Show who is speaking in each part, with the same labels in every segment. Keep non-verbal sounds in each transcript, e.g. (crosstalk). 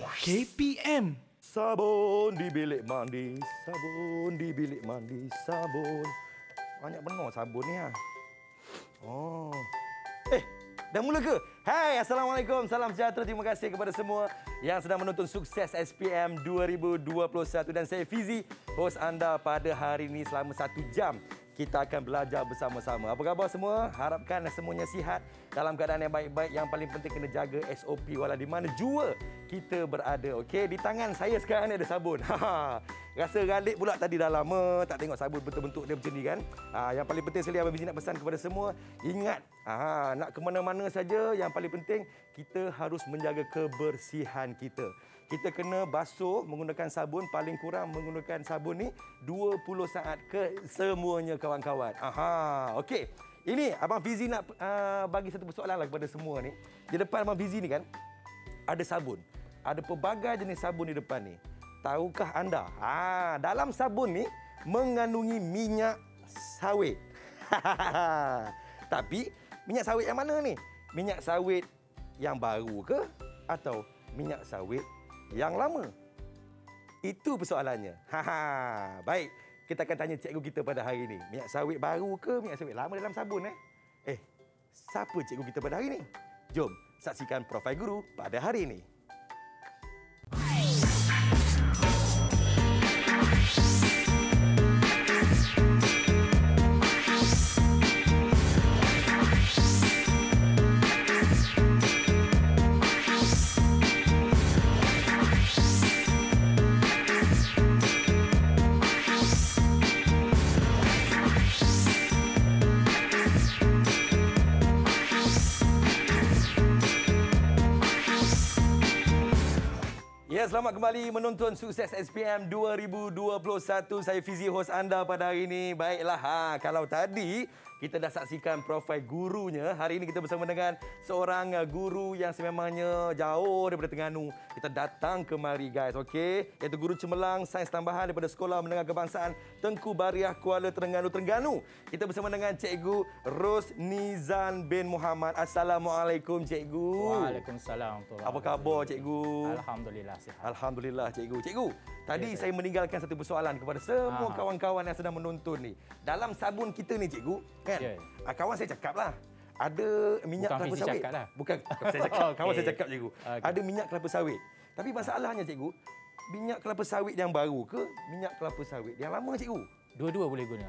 Speaker 1: KPM.
Speaker 2: Sabun di bilik mandi, sabun di bilik mandi, sabun. Banyak benar sabun ni. Lah. Oh. Eh, dah mula ke? Hai, Assalamualaikum. Salam sejahtera. Terima kasih kepada semua yang sedang menonton Sukses SPM 2021. Dan saya Fizi, host anda pada hari ini selama satu jam kita akan belajar bersama-sama. Apa khabar semua? Harapkan semuanya sihat dalam keadaan yang baik-baik. Yang paling penting kena jaga SOP Walau di mana jua kita berada. Okey, di tangan saya sekarang ni ada sabun. (laughs) Rasa ralik pula tadi dah lama tak tengok sabun bentuk-bentuk dia macam ni kan. Ha, yang paling penting sekali Abang nak pesan kepada semua, ingat Aha, nak ke mana-mana saja, yang paling penting kita harus menjaga kebersihan kita kita kena basuh menggunakan sabun paling kurang menggunakan sabun ni 20 saat ke semuanya kawan-kawan. Aha, okey. Ini abang Fizi nak uh, bagi satu persoalan lah kepada semua ni. Di depan abang Fizi ni kan ada sabun. Ada pelbagai jenis sabun di depan ni. Tahukah anda? Ha, dalam sabun ni mengandungi minyak sawit. (laughs) Tapi minyak sawit yang mana ni? Minyak sawit yang baru ke atau minyak sawit yang lama? Itu persoalannya. Ha ha. Baik, kita akan tanya cikgu kita pada hari ini. Minyak sawit baru ke minyak sawit lama dalam sabun eh? Eh, siapa cikgu kita pada hari ini? Jom saksikan Profil Guru pada hari ini. selamat kembali menonton Sukses SPM 2021. Saya Fizi, host anda pada hari ini. Baiklah, ha, kalau tadi kita dah saksikan profil gurunya. Hari ini kita bersama dengan seorang uh, guru yang sememangnya jauh daripada Terengganu. Kita datang kemari guys, okey? Iaitu guru cemerlang sains tambahan daripada Sekolah Menengah Kebangsaan Tengku Bariah Kuala Terengganu, Terengganu. Kita bersama dengan Cikgu Ros bin Muhammad. Assalamualaikum Cikgu. Waalaikumsalam. Apa khabar Cikgu? Alhamdulillah sihat. Alhamdulillah Cikgu. Cikgu, tadi ya, saya. saya meninggalkan satu persoalan kepada semua kawan-kawan yang sedang menonton ni. Dalam sabun kita ni Cikgu, kan? Yeah. kawan saya cakap lah. Ada minyak Bukan kelapa sawit. Cakap lah. Bukan saya cakap. okay. (laughs) Kawan saya cakap cikgu. Okay. Ada minyak kelapa sawit. Tapi masalahnya cikgu, minyak kelapa sawit yang baru ke minyak kelapa sawit yang lama cikgu? Dua-dua boleh guna.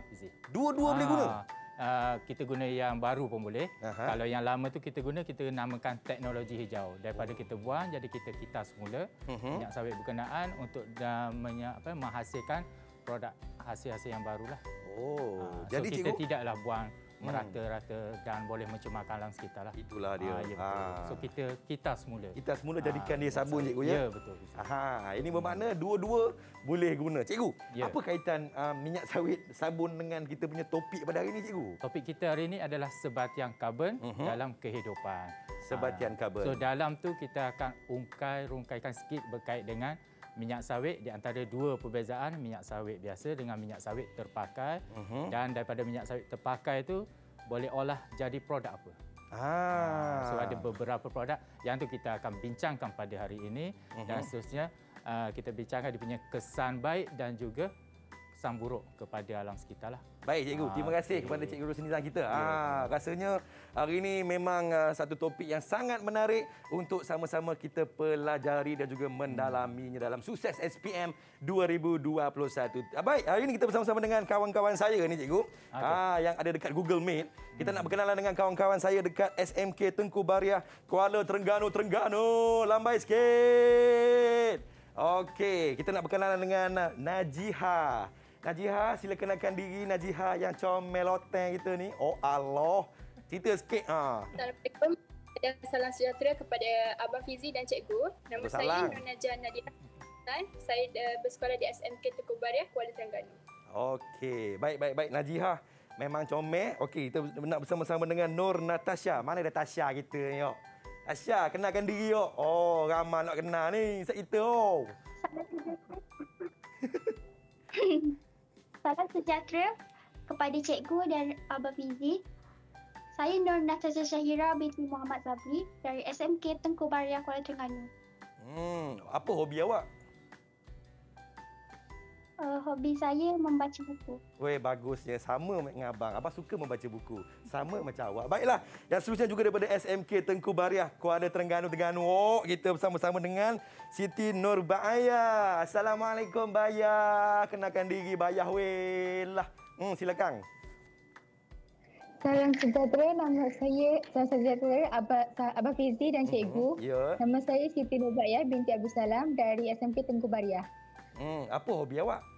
Speaker 2: Dua-dua
Speaker 1: boleh guna? Uh, kita guna yang baru pun boleh. Aha. Kalau yang lama tu kita guna, kita namakan teknologi hijau. Daripada oh. kita buang, jadi kita kita semula uh mhm. -huh. minyak sawit berkenaan untuk uh, ah, menye, apa, menghasilkan produk hasil-hasil yang baru lah.
Speaker 2: Oh, ha, so jadi kita cikgu?
Speaker 1: tidaklah buang hmm. merata-rata dan boleh mencemarkan alam sekitar lah. Itulah dia. Ha, ya, ha. So kita kita semula.
Speaker 2: Kita semula jadikan dia ya, sabun so, cikgu ya. Ya betul. Ha, ini hmm. bermakna dua-dua boleh guna. Cikgu, ya. apa kaitan uh, minyak sawit sabun dengan kita punya topik
Speaker 1: pada hari ini cikgu? Topik kita hari ini adalah sebatian karbon uh mhm. -huh. dalam kehidupan. Sebatian karbon. Ha. So dalam tu kita akan ungkai-rungkaikan sikit berkait dengan minyak sawit di antara dua perbezaan minyak sawit biasa dengan minyak sawit terpakai uh-huh. dan daripada minyak sawit terpakai itu boleh olah jadi produk apa?
Speaker 2: Ah. ah, so ada
Speaker 1: beberapa produk yang tu kita akan bincangkan pada hari ini uh-huh. dan seterusnya ah, kita bincangkan dia punya kesan baik dan juga kesan buruk kepada alam sekitar lah. Baik cikgu, ah, terima kasih okay. kepada cikgu
Speaker 2: Rosnizan kita. Yeah. Ah, rasanya hari ini memang ah, satu topik yang sangat menarik untuk sama-sama kita pelajari dan juga mendalaminya dalam sukses SPM 2021. Ah Baik, hari ini kita bersama-sama dengan kawan-kawan saya ni cikgu. Ah, okay. Ah, yang ada dekat Google Meet. Kita hmm. nak berkenalan dengan kawan-kawan saya dekat SMK Tengku Bariah, Kuala Terengganu, Terengganu. Lambai sikit. Okey, kita nak berkenalan dengan Najihah. Najiha, sila kenalkan diri Najiha yang comel loteng kita ni. Oh Allah. Cerita sikit. Ha.
Speaker 3: Assalamualaikum. Dan salam sejahtera kepada Abang Fizi dan Cikgu. Nama saya Nur Najah Nadia. saya uh, bersekolah di SMK Tukul Bariah, Kuala Terengganu.
Speaker 2: Okey. Baik, baik, baik. Najiha. Memang comel. Okey, kita nak bersama-sama dengan Nur Natasha. Mana ada Tasha kita ni, yuk? Oh? Tasha, kenalkan diri, yuk. Oh. oh, ramai nak kenal ni. Sekitar, oh. (laughs)
Speaker 4: salam sejahtera kepada cikgu dan Abah fizik. Saya Nur Natasha Syahira binti Muhammad Zabri dari SMK Tengku Baria, Kuala Terengganu.
Speaker 2: Hmm, apa hobi awak?
Speaker 4: Uh, hobi saya membaca buku.
Speaker 2: Weh, bagus je. Sama dengan abang. Abang suka membaca buku. Sama macam awak. Baiklah. Yang seterusnya juga daripada SMK Tengku Bariah, Kuala Terengganu, Terengganu. Oh, kita bersama-sama dengan Siti Nur Baya. Assalamualaikum, Baya. Kenakan diri, Baya. Weh, lah. Hmm, silakan.
Speaker 5: Salam sejahtera. Nama saya, salam sejahtera, Abang, Abang Fizi dan mhm. Cikgu. Mm -hmm. yeah. Nama saya Siti Nur Baya binti Abu Salam dari SMK Tengku Bariah.
Speaker 2: Hmm, apa hobi awak?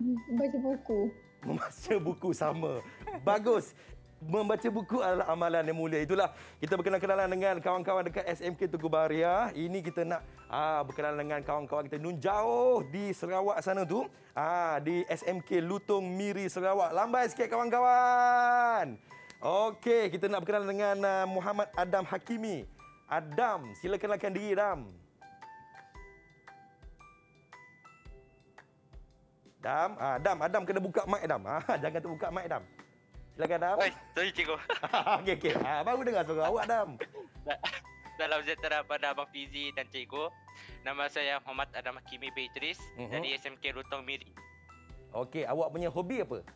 Speaker 5: Membaca buku.
Speaker 2: Membaca buku sama. Bagus. Membaca buku adalah amalan yang mulia. Itulah kita berkenalan-kenalan dengan kawan-kawan dekat SMK Tugu Baria. Ini kita nak ah, berkenalan dengan kawan-kawan kita nun jauh di Sarawak sana tu. Ah, di SMK Lutung Miri Sarawak. Lambai sikit kawan-kawan. Okey, kita nak berkenalan dengan uh, Muhammad Adam Hakimi. Adam, silakan lakukan diri, Adam. Dam, ah, Dam, Adam kena buka mic Dam. Ah, (laughs) jangan terbuka mic Dam. Silakan Dam. Oi, sorry cikgu. (laughs) okey okey. Ah, baru dengar suara awak Dam.
Speaker 6: (laughs) Dalam sejahtera pada Abang Fizi dan cikgu. Nama saya Muhammad Adam Hakimi Beatrice, uh-huh. Mhm. dari SMK Rutong Miri.
Speaker 2: Okey, awak punya hobi apa?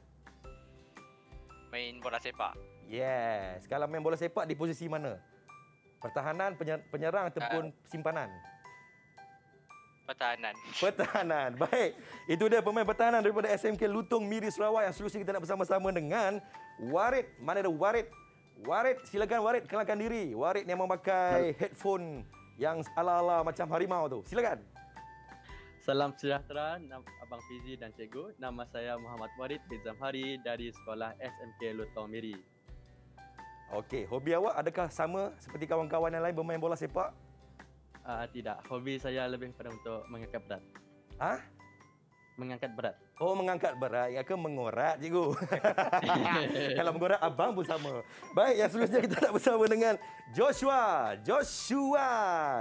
Speaker 6: Main bola sepak.
Speaker 2: Yes. Kalau main bola sepak di posisi mana? Pertahanan, penyerang ataupun uh, simpanan? pertahanan. Pertahanan. Baik. Itu dia pemain pertahanan daripada SMK Lutong Miri Sarawak yang solusi kita nak bersama-sama dengan Warid. Mana ada Warid? Warid, silakan Warid kenalkan diri. Warid yang memakai Hello. headphone yang ala-ala macam harimau tu. Silakan.
Speaker 7: Salam sejahtera Abang Fizi dan Cikgu. Nama saya Muhammad Warid bin Zamhari dari sekolah SMK Lutong Miri. Okey, hobi awak adakah sama seperti kawan-kawan yang lain bermain bola sepak? Uh, tidak, hobi saya lebih pada untuk mengangkat berat. Hah? Mengangkat berat. Oh, mengangkat berat. Ya ke mengorak,
Speaker 2: cikgu. (laughs) Kalau mengorak, abang pun sama. Baik, yang selanjutnya kita nak bersama dengan Joshua. Joshua.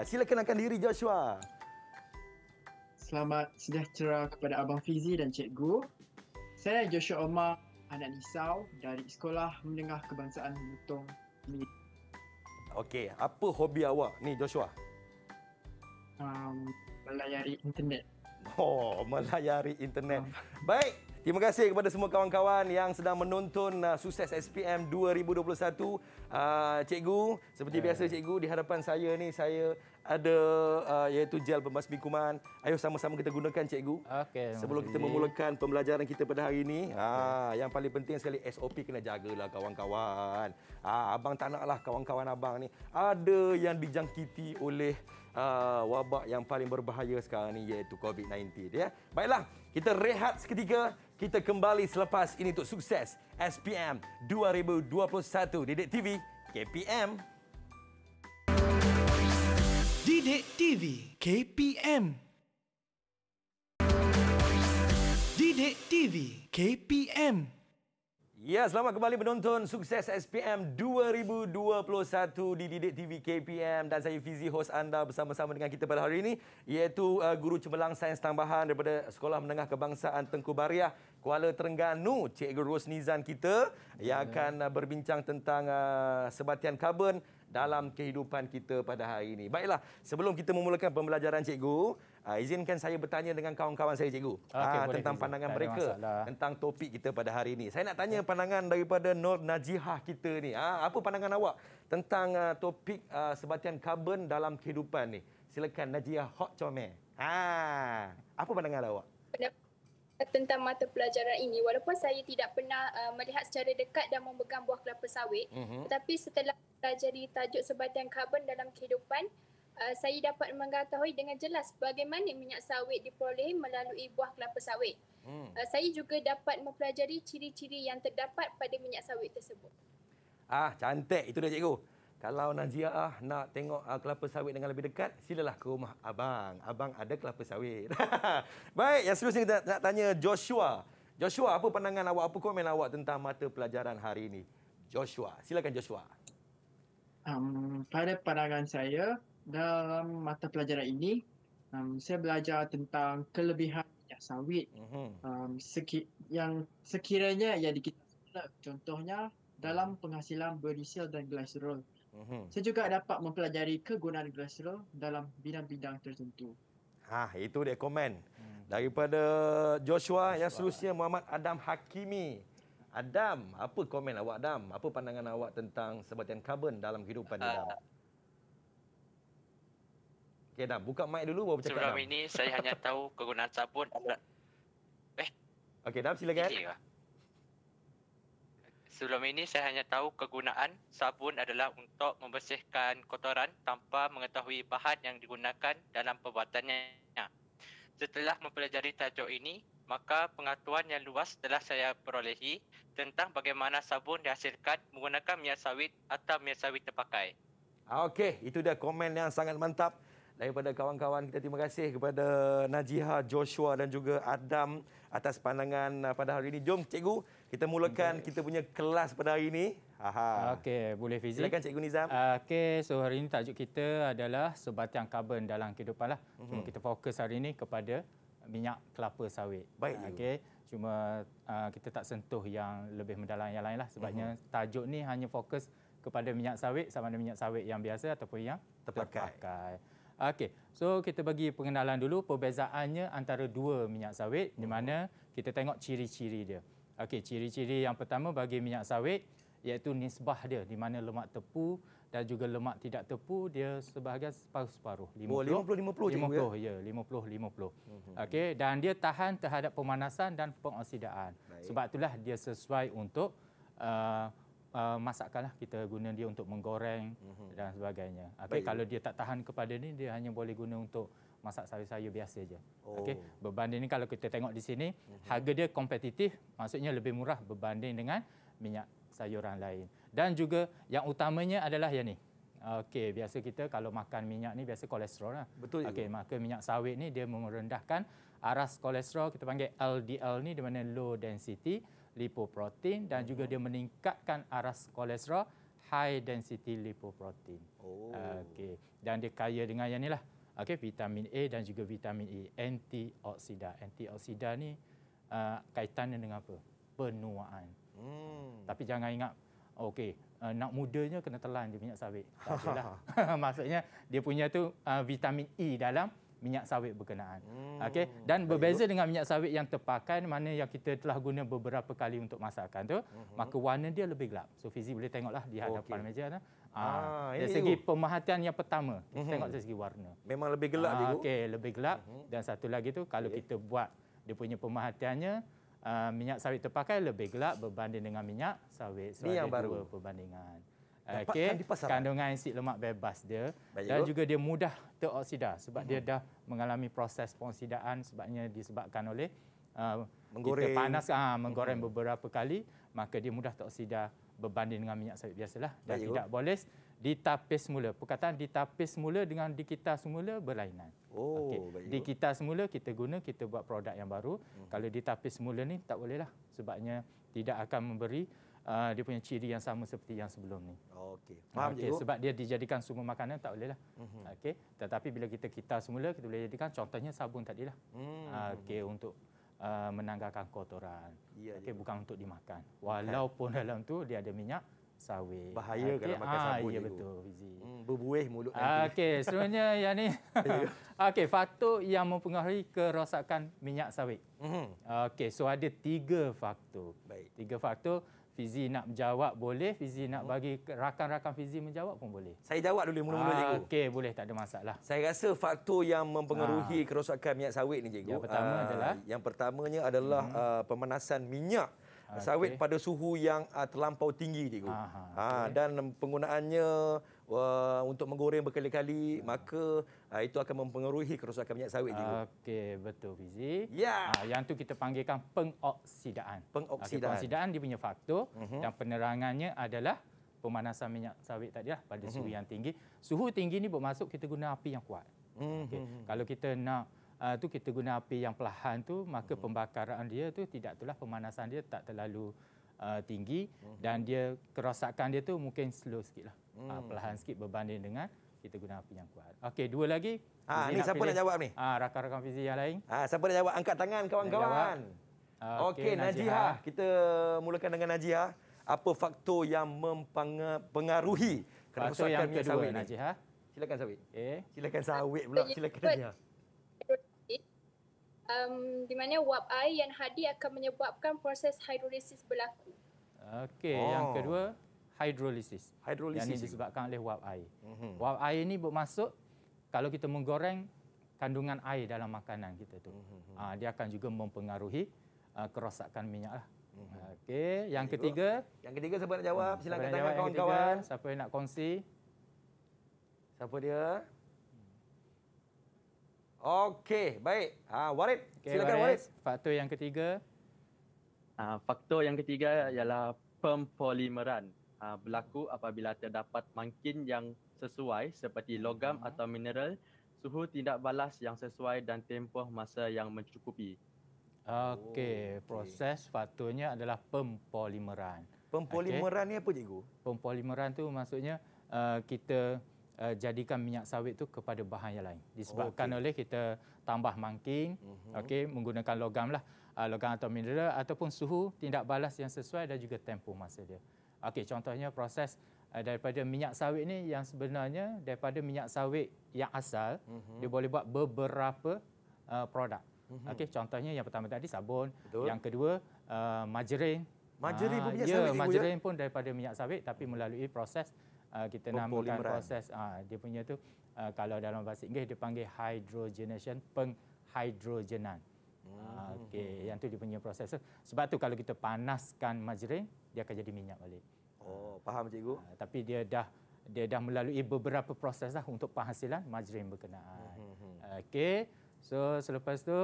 Speaker 2: Sila kenalkan diri, Joshua.
Speaker 8: Selamat sejahtera kepada Abang Fizi dan cikgu. Saya Joshua Omar, anak Nisau dari Sekolah Menengah Kebangsaan Mutong.
Speaker 2: Okey, apa hobi awak ni, Joshua?
Speaker 8: um, melayari internet.
Speaker 2: Oh, melayari internet. Hmm. Baik, terima kasih kepada semua kawan-kawan yang sedang menonton uh, sukses SPM 2021. Uh, cikgu, seperti ya. biasa cikgu, di hadapan saya ni saya ada uh, iaitu gel pembasmi kuman. Ayo sama-sama kita gunakan cikgu. Okey. Sebelum kita memulakan pembelajaran kita pada hari ini, okay. ah, yang paling penting sekali SOP kena jagalah kawan-kawan. Ah, abang tak naklah kawan-kawan abang ni ada yang dijangkiti oleh uh, wabak yang paling berbahaya sekarang ini iaitu COVID-19 ya. Baiklah, kita rehat seketika, kita kembali selepas ini untuk sukses SPM 2021 Didik TV KPM.
Speaker 5: Didik TV KPM. Didik TV KPM.
Speaker 2: Ya, selamat kembali menonton Sukses SPM 2021 di Didik TV KPM dan saya Fizi host anda bersama-sama dengan kita pada hari ini iaitu uh, guru cemerlang sains tambahan daripada Sekolah Menengah Kebangsaan Tengku Bariah Kuala Terengganu, Cikgu Rosnizan kita ya. yang akan uh, berbincang tentang uh, sebatian karbon dalam kehidupan kita pada hari ini. Baiklah, sebelum kita memulakan pembelajaran cikgu, Uh, izinkan saya bertanya dengan kawan-kawan saya cikgu okay, uh, ah, boleh, tentang Fizu. pandangan tak mereka tentang topik kita pada hari ini. Saya nak tanya pandangan daripada Nur Najihah kita ni. Uh, apa pandangan awak tentang uh, topik uh, sebatian karbon dalam kehidupan ni? Silakan Najihah Hot Chome. Ha, apa pandangan awak?
Speaker 3: tentang mata pelajaran ini walaupun saya tidak pernah uh, melihat secara dekat dan memegang buah kelapa sawit uh-huh. tetapi setelah pelajari tajuk sebatian karbon dalam kehidupan uh, saya dapat mengetahui dengan jelas bagaimana minyak sawit diperoleh melalui buah kelapa sawit. Hmm. Uh, saya juga dapat mempelajari ciri-ciri yang terdapat pada minyak sawit tersebut.
Speaker 2: Ah, cantik itu dah cikgu. Kalau Nazia ah nak tengok uh, kelapa sawit dengan lebih dekat, silalah ke rumah abang. Abang ada kelapa sawit. (laughs) Baik, yang seterusnya kita nak tanya Joshua. Joshua, apa pandangan awak, apa komen awak tentang mata pelajaran hari ini? Joshua, silakan Joshua.
Speaker 8: Um, pada pandangan saya, dalam mata pelajaran ini um, saya belajar tentang kelebihan minyak sawit mhm. um, seki- yang sekiranya ya di kita semula contohnya dalam penghasilan berisil dan glycerol. Uhum. Saya juga dapat mempelajari kegunaan glycerol dalam bidang-bidang tertentu.
Speaker 2: Ha, itu dia komen hmm. daripada Joshua, Joshua yang seterusnya Muhammad Adam Hakimi. Adam, apa komen awak Adam? Apa pandangan awak tentang sebatian karbon dalam kehidupan uh, ah, Adam? Okey dah, buka mic dulu baru bercakap. Sebelum ini
Speaker 6: saya hanya (laughs) tahu kegunaan sabun. adalah. Eh.
Speaker 2: Okey, dah silakan. Okay,
Speaker 6: Sebelum ini saya hanya tahu kegunaan sabun adalah untuk membersihkan kotoran tanpa mengetahui bahan yang digunakan dalam perbuatannya. Setelah mempelajari tajuk ini, maka pengetahuan yang luas telah saya perolehi tentang bagaimana sabun dihasilkan menggunakan minyak sawit atau minyak sawit terpakai.
Speaker 2: Ah, okey, itu dia komen yang sangat mantap daripada kawan-kawan kita terima kasih kepada Najiha, Joshua dan juga Adam atas pandangan uh, pada hari ini. Jom cikgu, kita mulakan kita punya kelas pada hari ini. Okey, boleh fizik. Silakan cikgu Nizam.
Speaker 1: Uh, okey, so hari ini tajuk kita adalah sebatang karbon dalam kehidupan. Lah. Mhm. Cuma uh-huh. kita fokus hari ini kepada minyak kelapa sawit. Baik. Okey, cuma uh, kita tak sentuh yang lebih mendalam yang lainlah sebabnya uh-huh. tajuk ni hanya fokus kepada minyak sawit sama ada minyak sawit yang biasa ataupun yang terpakai. terpakai. Okey. So kita bagi pengenalan dulu perbezaannya antara dua minyak sawit di hmm. mana kita tengok ciri-ciri dia. Okey, ciri-ciri yang pertama bagi minyak sawit iaitu nisbah dia di mana lemak tepu dan juga lemak tidak tepu dia sebahagian separuh-separuh. 50-50 oh, je. 50, eh? ya, 50-50. Hmm, hmm, Okey, dan dia tahan terhadap pemanasan dan pengoksidaan. Sebab itulah dia sesuai untuk uh, uh, masakkanlah kita guna dia untuk menggoreng mm-hmm. dan sebagainya. Okey kalau dia tak tahan kepada ni dia hanya boleh guna untuk masak sayur-sayur biasa je. Oh. Okey. Berbanding ni kalau kita tengok di sini mm-hmm. harga dia kompetitif maksudnya lebih murah berbanding dengan minyak sayuran lain. Dan juga yang utamanya adalah yang ni. Okey, biasa kita kalau makan minyak ni biasa kolesterol lah. Betul. Okey, maka minyak sawit ni dia merendahkan aras kolesterol kita panggil LDL ni di mana low density lipoprotein dan juga dia meningkatkan aras kolesterol high density lipoprotein. Oh. Okey. Dan dia kaya dengan yang inilah. Okey, vitamin A dan juga vitamin E, antioksidan. Antioksidan ni uh, kaitannya dengan apa? Penuaan.
Speaker 9: Hmm.
Speaker 1: Tapi jangan ingat okey, uh, nak mudanya kena telan je minyak sawit. Tak (laughs) (laughs) Maksudnya dia punya tu uh, vitamin E dalam minyak sawit berkenaan. Hmm. Okey, dan berbeza dengan minyak sawit yang terpakai mana yang kita telah guna beberapa kali untuk masakan tu, hmm. maka warna dia lebih gelap. So Fizi boleh tengoklah di hadapan okay. meja tu. Ah, ah ya, dari ya, segi ya. pemerhatian yang pertama, kita hmm. tengok dari segi warna. Memang lebih gelap dia. Ah, okey, lebih gelap hmm. dan satu lagi tu kalau okay. kita buat dia punya pemerhatiannya uh, minyak sawit terpakai lebih gelap berbanding dengan minyak sawit. So, Ini yang baru. perbandingan
Speaker 4: okey kandungan
Speaker 1: asid lemak bebas dia Baik dan juga. juga dia mudah teroksida sebab uh dia mhm. dah mengalami proses pengoksidaan sebabnya disebabkan oleh uh, kita panas uh, menggoreng uh beberapa kali maka dia mudah teroksida berbanding dengan minyak sawit biasalah dan Baik tidak juga. boleh ditapis semula perkataan ditapis semula dengan dikitar semula berlainan oh okay. dikitar semula kita guna kita buat produk yang baru uh mhm. -huh. kalau ditapis semula ni tak bolehlah sebabnya tidak akan memberi uh, dia punya ciri yang sama seperti yang sebelum ni. Okey. Ah, faham okay, sebab dia dijadikan sumber makanan tak bolehlah. Mm-hmm. Okey. Tetapi bila kita kita semula kita boleh jadikan contohnya sabun tadilah. Mm-hmm. Okey untuk uh, menanggalkan kotoran. Yeah, Okey yeah. bukan untuk dimakan. Walaupun okay. (laughs) dalam tu dia ada minyak sawit. Bahaya okay. kalau makan sabun ah, itu. Ya betul. Hmm, berbuih mulut nanti. Okey, seterusnya (laughs) yang ni. (laughs) Okey, faktor yang mempengaruhi kerosakan minyak sawit. Mm-hmm. Okey, so ada tiga faktor. Baik. Tiga faktor. Fizi nak menjawab boleh, Fizi nak hmm. bagi rakan-rakan Fizi menjawab pun boleh. Saya jawab dulu mula-mula ah, cikgu. Okey, boleh tak ada masalah. Saya
Speaker 2: rasa faktor yang mempengaruhi Aa. Ah. kerosakan minyak sawit ni cikgu. Yang pertama Aa, ah, adalah yang pertamanya adalah hmm. uh, pemanasan minyak Aa, sawit pada suhu yang uh, terlampau tinggi cikgu. Aa, okay. dan penggunaannya uh, untuk menggoreng berkali-kali, hmm. maka uh, itu akan mempengaruhi kerosakan minyak sawit juga.
Speaker 1: Okey, betul Fizi. Ya. Yeah. yang tu kita panggilkan pengoksidaan. Pengoksidaan. Okay, pengoksidaan dia punya faktor uh-huh. dan penerangannya adalah pemanasan minyak sawit tadi lah pada suhu uh-huh. yang tinggi. Suhu tinggi ni bermaksud kita guna api yang kuat.
Speaker 9: Uh-huh.
Speaker 1: Kalau kita nak uh, tu kita guna api yang perlahan tu maka uh-huh. pembakaran dia tu tidak itulah pemanasan dia tak terlalu uh, tinggi uh-huh. dan dia kerosakan dia tu mungkin slow sikit lah. Uh-huh. Uh, perlahan sikit berbanding dengan kita guna api yang kuat. Okey, dua lagi. Ha, ni siapa nak jawab ni? Ha, rakan-rakan fizik yang lain. Ha, siapa nak jawab? Angkat tangan kawan-kawan. Okey, okay, Najiha. Najiha. Ha. Ha. Kita
Speaker 2: mulakan dengan Najiha. Ha. Apa faktor yang mempengaruhi kerosakan yang
Speaker 1: kedua, sawit Najiha?
Speaker 7: Silakan sawit. Okay. Silakan sawit
Speaker 1: pula.
Speaker 3: Silakan Najiha. Um, di mana wap air yang hadir akan menyebabkan proses hidrolisis berlaku.
Speaker 1: Okey, oh. yang kedua. Hidrolisis, hydrolysis yang ini disebabkan oleh wap air. Mm-hmm. Wap air ini masuk kalau kita menggoreng kandungan air dalam makanan kita tu, mm-hmm. uh, dia akan juga mempengaruhi uh, kerosakan minyak lah. Mm-hmm. Okey, yang Jadi ketiga. Dua. Yang ketiga siapa nak jawab? Silakan katakan kawan-kawan. siapa yang nak kongsi? Siapa dia? Okey,
Speaker 7: baik. Ha, Warid, okay, silakan Warid. Warid. Faktor yang ketiga. Uh, faktor yang ketiga ialah pempolimeran uh, berlaku apabila terdapat mangkin yang sesuai seperti logam mm-hmm. atau mineral, suhu tindak balas yang sesuai dan tempoh masa yang mencukupi. Okey, oh, okay. proses faktornya adalah
Speaker 1: pempolimeran. Pempolimeran okay. ni apa cikgu? Pempolimeran tu maksudnya uh, kita uh, jadikan minyak sawit tu kepada bahan yang lain. Disebabkan oh, okay. oleh kita tambah mangking, mm-hmm. okey, menggunakan logam lah, uh, logam atau mineral ataupun suhu tindak balas yang sesuai dan juga tempoh masa dia. Okey, contohnya proses uh, daripada minyak sawit ni yang sebenarnya daripada minyak sawit yang asal mm-hmm. dia boleh buat beberapa uh, produk. Mm-hmm. Okey, contohnya yang pertama tadi sabun, Betul. yang kedua uh, eh, margarin. Margarin pun ah, minyak ya, sawit. ya? pun daripada minyak sawit tapi melalui proses uh, kita namakan proses uh, dia punya tu uh, kalau dalam bahasa Inggeris dia panggil hydrogenation, penghidrogenan.
Speaker 9: Ah, hmm. Okey,
Speaker 1: yang tu dia punya proses. Sebab tu kalau kita panaskan majrin, dia akan jadi minyak balik. Oh, faham cikgu. Ha, tapi dia dah dia dah melalui beberapa proses lah untuk penghasilan majrin berkenaan. Hmm, hmm, hmm. Okey. So selepas tu,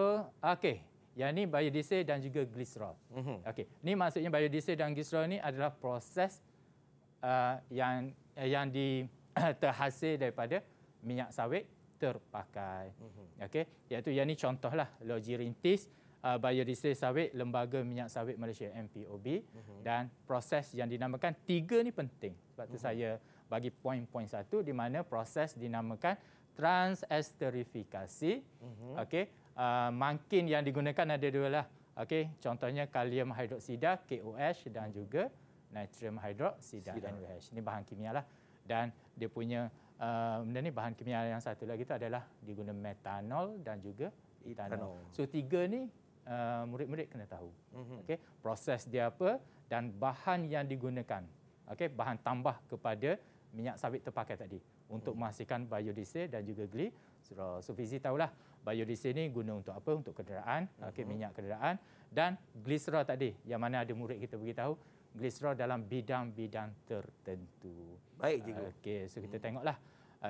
Speaker 1: okey. Yang ni biodiesel dan juga glisrol. Hmm, hmm. Okey. Ni maksudnya biodiesel dan glisrol ni adalah proses uh, yang yang di (coughs) terhasil daripada minyak sawit terpakai. Mhm. Okey, iaitu yang ini contohlah logi rintis uh, biodiesel sawit Lembaga Minyak Sawit Malaysia MPOB uhum. dan proses yang dinamakan tiga ni penting. Sebab tu mhm. saya bagi poin-poin satu di mana proses dinamakan transesterifikasi.
Speaker 9: Mhm. Okey,
Speaker 1: uh, makin yang digunakan ada dua lah. Okey, contohnya kalium hidroksida KOH dan juga natrium hidroksida NaOH. Ini bahan kimia lah dan dia punya uh, benda ni bahan kimia yang satu lagi itu adalah diguna metanol dan juga etanol. So tiga ni uh, murid-murid kena tahu. Mm-hmm. Okey, proses dia apa dan bahan yang digunakan. Okey, bahan tambah kepada minyak sawit terpakai tadi untuk hmm. memastikan biodiesel dan juga gli so fizi tahulah biodiesel ni guna untuk apa untuk kenderaan uh-huh. okey mhm. minyak kenderaan dan glisera tadi yang mana ada murid kita tahu glisro dalam bidang-bidang tertentu. Baik cikgu. Okey, so kita hmm. tengoklah.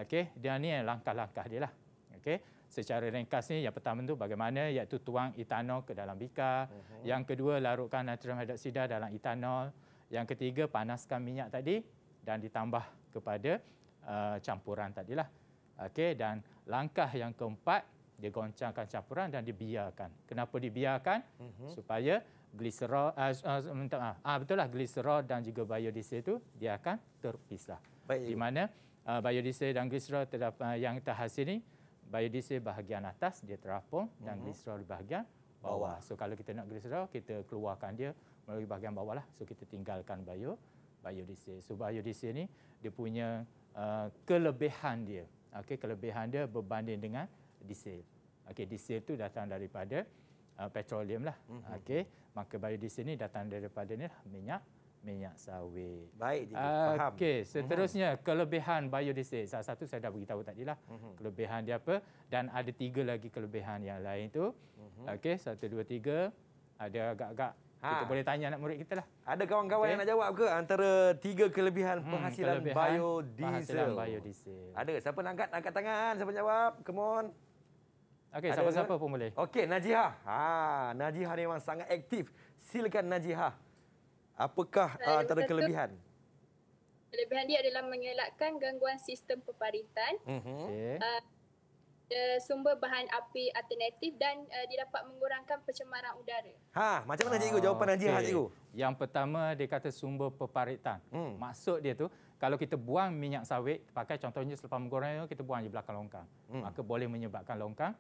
Speaker 1: Okey, dia ni langkah-langkah dia lah. Okey, secara ringkas ni yang pertama tu bagaimana iaitu tuang etanol ke dalam bika. Uh-huh. Yang kedua larutkan natrium hidroksida dalam etanol. Yang ketiga panaskan minyak tadi dan ditambah kepada uh, campuran lah. Okey, dan langkah yang keempat dia goncangkan campuran dan dibiarkan. Kenapa dibiarkan? Uh-huh. Supaya Gliserol uh, uh, minta maaf. Ah betul lah gliserol dan juga biodiesel itu dia akan terpisah. Baik. Di mana uh, biodiesel dan gliserol terdap- uh, yang terhasil ini biodiesel bahagian atas dia terapung mm-hmm. dan mhm. gliserol di bahagian bawah. bawah. So kalau kita nak gliserol kita keluarkan dia melalui bahagian bawah lah. So kita tinggalkan bio biodiesel. So biodiesel ni dia punya uh, kelebihan dia. Okey kelebihan dia berbanding dengan diesel. Okey diesel tu datang daripada uh, petroleum lah. Mm-hmm. Okey, maka biodiesel ni datang daripada ni lah, minyak minyak sawit. Baik, uh, faham. Ah, okey, mhm. seterusnya mm-hmm. kelebihan biodiesel. Salah satu saya dah beritahu tadi lah. Mm-hmm. Kelebihan dia apa? Dan ada tiga lagi kelebihan yang lain tu. Mm-hmm. Okey, satu, dua, tiga. Ada agak-agak ha. kita ah. boleh tanya anak murid kita lah. Ada kawan-kawan okay. yang nak jawab
Speaker 2: ke antara tiga kelebihan hmm, penghasilan kelebihan biodiesel? Penghasilan
Speaker 1: biodiesel.
Speaker 2: Ada. Siapa nak angkat? Angkat tangan. Siapa jawab? Come on. Okey, siapa-siapa pun boleh. Okey, Najiha. Ha, Najiha ni memang sangat aktif. Silakan Najiha. Apakah uh, antara kelebihan?
Speaker 3: Kelebihan dia adalah mengelakkan gangguan sistem peparitan. Mhm. Okay. Uh, ah, sumber bahan api alternatif dan uh, dia dapat mengurangkan pencemaran udara.
Speaker 1: Hah, macam mana cikgu jawapan okay. Najiha cikgu? Yang pertama dia kata sumber peparitan. Hmm. Maksud dia tu kalau kita buang minyak sawit, pakai contohnya selepas menggoreng kita buang di belakang longkang. Hmm. Maka boleh menyebabkan longkang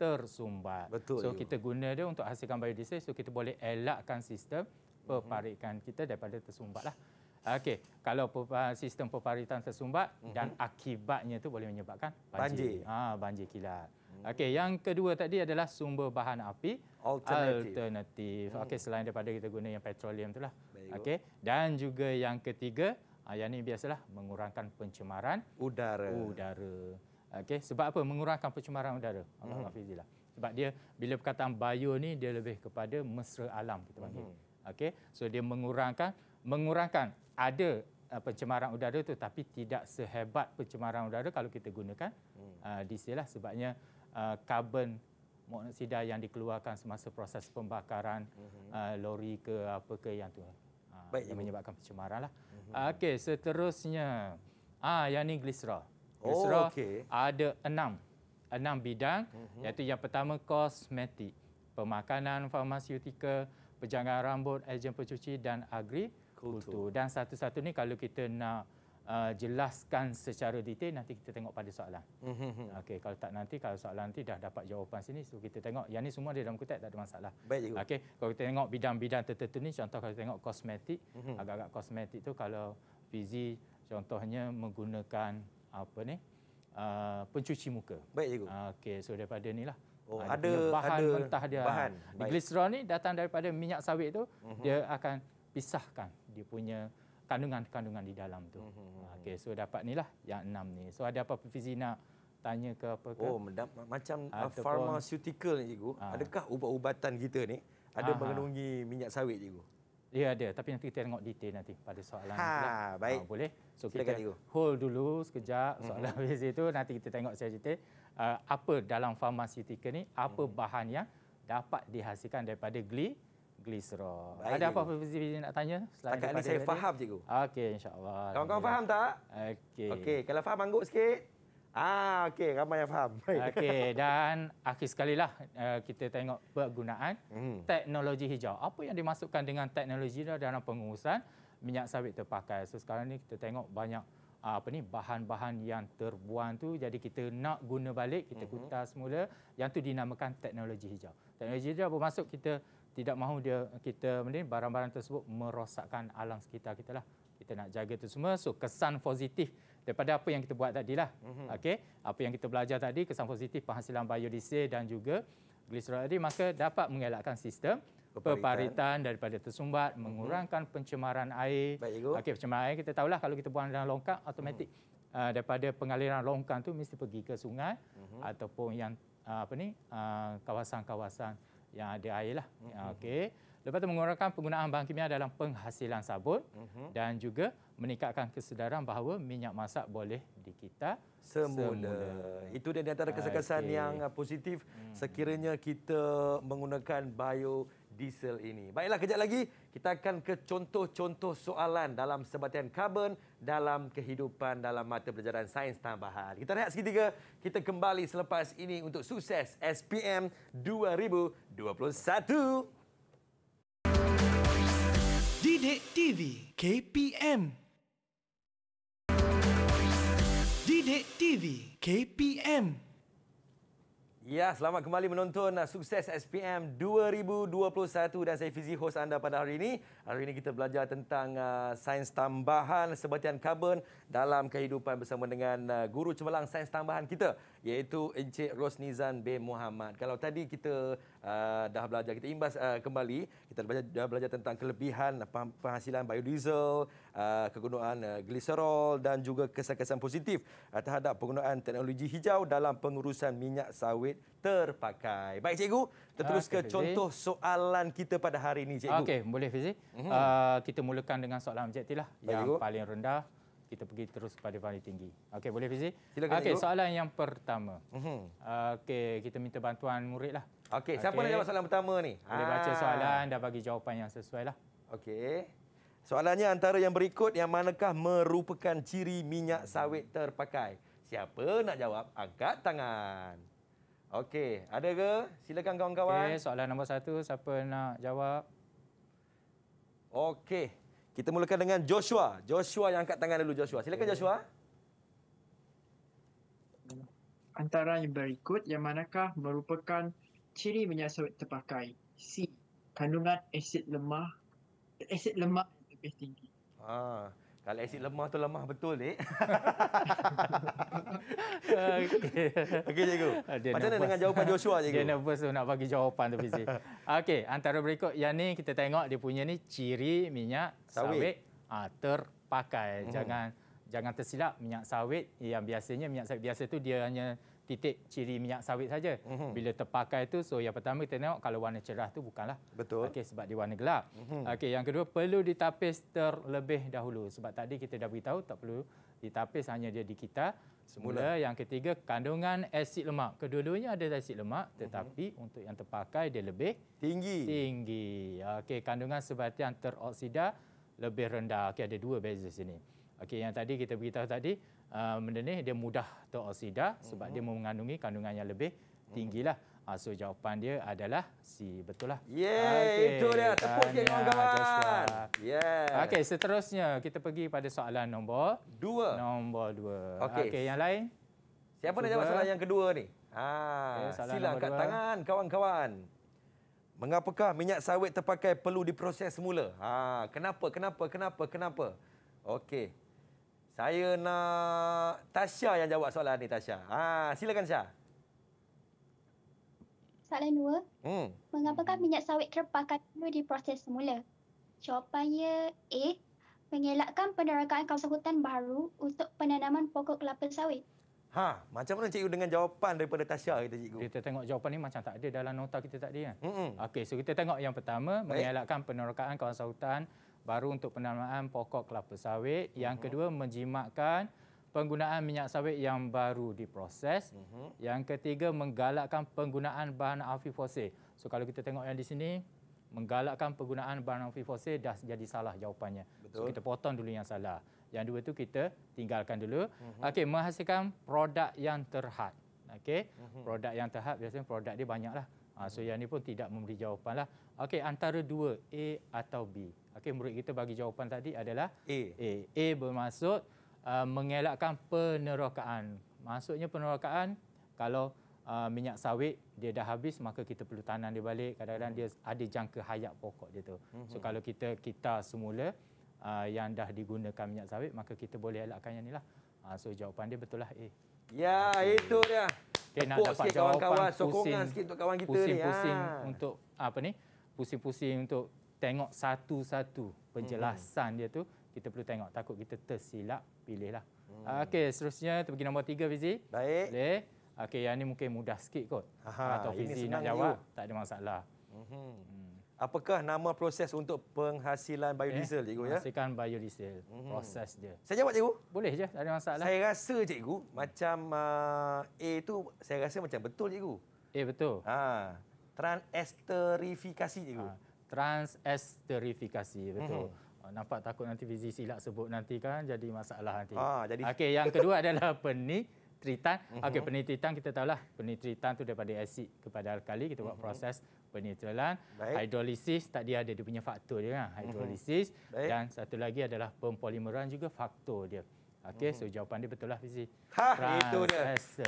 Speaker 1: tersumbat. Betul. So you. kita guna dia untuk hasilkan biodiesel so kita boleh elakkan sistem mhm. perparitan hmm kita daripada tersumbat lah. Okey, kalau sistem perparitan tersumbat hmm dan akibatnya tu boleh menyebabkan banjir. banjir. Ha, banjir kilat. Hmm. Okey, yang kedua tadi adalah sumber bahan api alternatif. Okey, hmm. selain daripada kita guna yang petroleum itulah. Okey, dan juga yang ketiga, ah, yang ini biasalah mengurangkan pencemaran udara. Udara. Okay, sebab apa? Mengurangkan pencemaran udara. Allah hmm. Allah sebab dia bila perkataan bio ni dia lebih kepada mesra alam kita panggil. Hmm. Okey. So dia mengurangkan mengurangkan ada uh, pencemaran udara tu tapi tidak sehebat pencemaran udara kalau kita gunakan hmm. uh, diesel lah sebabnya uh, karbon monoksida yang dikeluarkan semasa proses pembakaran hmm. uh, lori ke apa ke yang tu. Uh, Baik, yang menyebabkan pencemaran lah. Mm-hmm. Okey, seterusnya. Ah, yang ni gliserol. Kesra oh, okay. ada enam. Enam bidang uh-huh. iaitu yang pertama kosmetik, pemakanan, farmasiutika, penjagaan rambut, ejen pencuci dan agri kultur. Dan satu-satu ni kalau kita nak Uh, jelaskan secara detail nanti kita tengok pada soalan. Mm-hmm. Okey kalau tak nanti kalau soalan nanti dah dapat jawapan sini so kita tengok yang ni semua ada dalam kutip tak ada masalah. Baik juga. Okey kalau kita tengok bidang-bidang tertentu ni contoh kalau kita tengok kosmetik mm-hmm. agak-agak kosmetik tu kalau fizy contohnya menggunakan apa ni uh, pencuci muka. Baik cikgu. Uh, Okey, so daripada inilah. Oh, uh, ada bahan ada mentah dia. Bahan. Di Glycerol ni datang daripada minyak sawit tu, uh-huh. dia akan pisahkan dia punya kandungan-kandungan di dalam tu. Uh-huh. Okey, so dapat inilah yang enam ni. So ada apa-apa fizik nak tanya ke apa ke? Oh, macam Ataupun, pharmaceutical ni cikgu. Uh, adakah ubat-ubatan kita ni ada uh-huh. mengandungi minyak sawit cikgu? Ya ada tapi nanti kita tengok detail nanti pada soalan ha, itu. Lah. Ha, baik. Ha, boleh. So kita tigo. hold dulu sekejap hmm. soalan mm-hmm. (laughs) basic itu nanti kita tengok secara detail uh, apa dalam farmasitikal ni apa mm bahan yang dapat dihasilkan daripada gli glycerol. Ada apa-apa basic nak tanya? Setakat ni saya tadi? faham cikgu. Okey insyaAllah. Kawan-kawan faham tak? Okey. Okey kalau faham
Speaker 2: angguk sikit. Ah, okey, ramai yang faham. (laughs) Okey,
Speaker 1: dan akhir sekali lah eh, kita tengok penggunaan hmm. teknologi hijau. Apa yang dimasukkan dengan teknologi dalam pengurusan minyak sawit terpakai. So sekarang ni kita tengok banyak ah, apa ni bahan-bahan yang terbuang tu jadi kita nak guna balik, kita hmm. kutar semula. Yang tu dinamakan teknologi hijau. Teknologi hijau bermaksud kita tidak mahu dia kita mending barang-barang tersebut merosakkan alam sekitar kita lah. Kita nak jaga itu semua. So kesan positif daripada apa yang kita buat tadi lah. Mm-hmm. Okey, apa yang kita belajar tadi kesan positif penghasilan biodiesel dan juga gliserol tadi maka dapat mengelakkan sistem peparitan, peparitan daripada tersumbat, mm-hmm. mengurangkan pencemaran air. Okey, pencemaran air kita tahulah kalau kita buang dalam longkang automatik mm-hmm. uh, daripada pengaliran longkang tu mesti pergi ke sungai mm-hmm. ataupun yang uh, apa ni uh, kawasan-kawasan yang ada air lah. Mm-hmm. Ya, Okey. Lepas tu mengurangkan penggunaan bahan kimia dalam penghasilan sabun mm-hmm. dan juga meningkatkan kesedaran bahawa minyak masak boleh dikita semula. semula. Itu dia antara kesan-kesan okay. yang
Speaker 2: uh, positif hmm. sekiranya kita menggunakan biodiesel ini. Baiklah, kejap lagi kita akan ke contoh-contoh soalan dalam sebatian karbon dalam kehidupan dalam mata pelajaran sains tambahan. Kita rehat seketika, kita kembali selepas ini untuk sukses SPM 2021. Didik TV KPM Didik TV KPM Ya, selamat kembali menonton uh, Sukses SPM 2021 dan saya Fizi host anda pada hari ini. Hari ini kita belajar tentang uh, sains tambahan sebatian karbon dalam kehidupan bersama dengan uh, guru cemerlang sains tambahan kita iaitu Encik Rosnizan B. Muhammad. Kalau tadi kita uh, dah belajar, kita imbas uh, kembali, kita belajar, dah belajar tentang kelebihan uh, penghasilan biodiesel, uh, kegunaan uh, gliserol dan juga kesan-kesan positif uh, terhadap penggunaan teknologi hijau dalam pengurusan minyak sawit terpakai. Baik cikgu, kita terus okay, ke Fizi. contoh
Speaker 1: soalan kita pada hari ini cikgu. Okey, boleh Fizi. Uh-huh. Uh, kita mulakan dengan soalan objektif lah yang paling rendah kita pergi terus pada paling tinggi. Okey, boleh Fizi? Silakan. Okey, soalan yang pertama. Uh-huh. Okey, kita minta bantuan murid lah. Okay, siapa nak jawab soalan pertama ni? Boleh ha. baca ah. soalan dan bagi jawapan yang sesuai lah. Okey.
Speaker 2: Soalannya antara yang berikut, yang manakah merupakan ciri minyak sawit terpakai? Siapa nak jawab? Angkat tangan. Okey, ada ke? Silakan kawan-kawan. Okey,
Speaker 1: soalan nombor satu, siapa nak jawab?
Speaker 2: Okey, kita mulakan dengan Joshua. Joshua yang angkat tangan dulu Joshua. Silakan yeah. Joshua.
Speaker 8: Antara yang berikut yang manakah merupakan ciri menyiasat terpakai? C. Kandungan asid lemah asid lemah lebih tinggi.
Speaker 2: Ah. Kalau asid lemah tu lemah betul, dek.
Speaker 1: Okey. (laughs) Okey, cikgu. Dia Macam mana dengan jawapan Joshua, cikgu? Dia nervous nak bagi jawapan tu, PC. Okey, antara berikut. Yang ni kita tengok dia punya ni ciri minyak sawit, sawit uh, terpakai. Hmm. Jangan jangan tersilap minyak sawit yang biasanya minyak sawit biasa tu dia hanya titik ciri minyak sawit saja. Mm-hmm. Bila terpakai itu so yang pertama kita tengok kalau warna cerah tu bukanlah. Betul. Okey sebab dia warna gelap. Mm-hmm. Okey yang kedua perlu ditapis terlebih dahulu sebab tadi kita dah beritahu tak perlu ditapis hanya dia di kita semula. Mula. Yang ketiga kandungan asid lemak. Kedua-duanya ada asid lemak mhm. tetapi mm-hmm. untuk yang terpakai dia lebih tinggi. Tinggi. Okey kandungan sebatian teroksida lebih rendah. Okey ada dua beza sini. Okey yang tadi kita beritahu tadi mendenih ah, dia mudah teroksida sebab uh-huh. dia mhm. mengandungi kandungan yang lebih mhm. tinggilah. Uh, so jawapan dia adalah C betul lah. Yeay, ah, okay. itu dia. Tepuk sikit kawan-kawan.
Speaker 2: Yeah. Okey,
Speaker 1: seterusnya kita pergi pada soalan nombor dua. Nombor dua. Okey, okay, yang lain?
Speaker 2: Siapa Cuba. nak jawab soalan yang kedua ni?
Speaker 1: Ah, okay, sila angkat tangan
Speaker 2: kawan-kawan. Mengapakah minyak sawit terpakai perlu diproses semula? Ah, kenapa? Kenapa? Kenapa? Kenapa? Okey. Saya nak Tasha yang jawab soalan ni Tasha. Ha, silakan Tasha.
Speaker 4: Soalan dua. Hmm. Mengapakah minyak sawit terpakai di proses semula? Jawapannya A. Mengelakkan penerakaan kawasan hutan baru untuk penanaman pokok kelapa sawit.
Speaker 1: Ha, macam mana cikgu dengan jawapan daripada Tasha kita cikgu? Kita tengok jawapan ni macam tak ada dalam nota kita tak ada kan. Ya? Okey, so kita tengok yang pertama, mengelakkan penerokaan kawasan hutan baru untuk penanaman pokok kelapa sawit. Uh-huh. Yang mhm. kedua menjimatkan penggunaan minyak sawit yang baru diproses. Uh-huh. Yang ketiga menggalakkan penggunaan bahan api fosil. So kalau kita tengok yang di sini menggalakkan penggunaan bahan api fosil dah jadi salah jawapannya. Betul. So kita potong dulu yang salah. Yang dua tu kita tinggalkan dulu. Uh-huh. Okey, menghasilkan produk yang terhad. Okey. Uh-huh. Produk yang terhad biasanya produk dia banyaklah. Ha, so yang ni pun tidak memberi jawapan lah. Okey, antara dua, A atau B. Okey, murid kita bagi jawapan tadi adalah A. A, A bermaksud uh, mengelakkan penerokaan. Maksudnya penerokaan, kalau uh, minyak sawit dia dah habis, maka kita perlu tanam dia balik. Kadang-kadang dia hmm. ada jangka hayat pokok dia tu. So hmm. kalau kita kita semula uh, yang dah digunakan minyak sawit, maka kita boleh elakkan yang ni lah. Uh, so jawapan dia betul lah A.
Speaker 2: Ya, itu dia. Okay, nak dapat sikit jawapan, kawan-kawan, sokongan pusing, sikit untuk kawan kita pusing, ni. Pusing-pusing ha.
Speaker 1: untuk, apa ni, pusing-pusing untuk tengok satu-satu penjelasan hmm. dia tu. Kita perlu tengok, takut kita tersilap, pilihlah. Hmm. Okey, seterusnya, kita pergi nombor tiga, Fizi. Baik. Boleh? Okey, yang ni mungkin mudah sikit kot. Aha, Atau Fizi nak jawab, tak ada masalah. Mhm. Hmm. Apakah nama proses untuk penghasilan eh, biodiesel, eh, cikgu?
Speaker 2: Ya? Hasilkan biodiesel, hmm. proses
Speaker 7: dia. Saya jawab, cikgu?
Speaker 1: Boleh je, tak ada
Speaker 2: masalah. Saya rasa, cikgu, macam uh, A tu saya rasa macam betul, cikgu. A eh, betul. Ha.
Speaker 1: Transesterifikasi, cikgu. Ha. Transesterifikasi, betul. Hmm. Oh, nampak takut nanti Fizi silap sebut nanti kan, jadi masalah nanti. Ah, jadi... Okay, yang kedua adalah penik. Penitritan, okay, hmm. penitritan kita tahulah penitritan itu daripada asid kepada alkali, kita buat hmm. proses penetralan, Baik. Tak dia ada dia punya faktor dia kan, hydrolysis mhm. mm-hmm. dan satu lagi adalah pempolimeran juga faktor dia. Okey, mm-hmm. so jawapan dia betul lah Fizi. Ha, Trans- itu dia.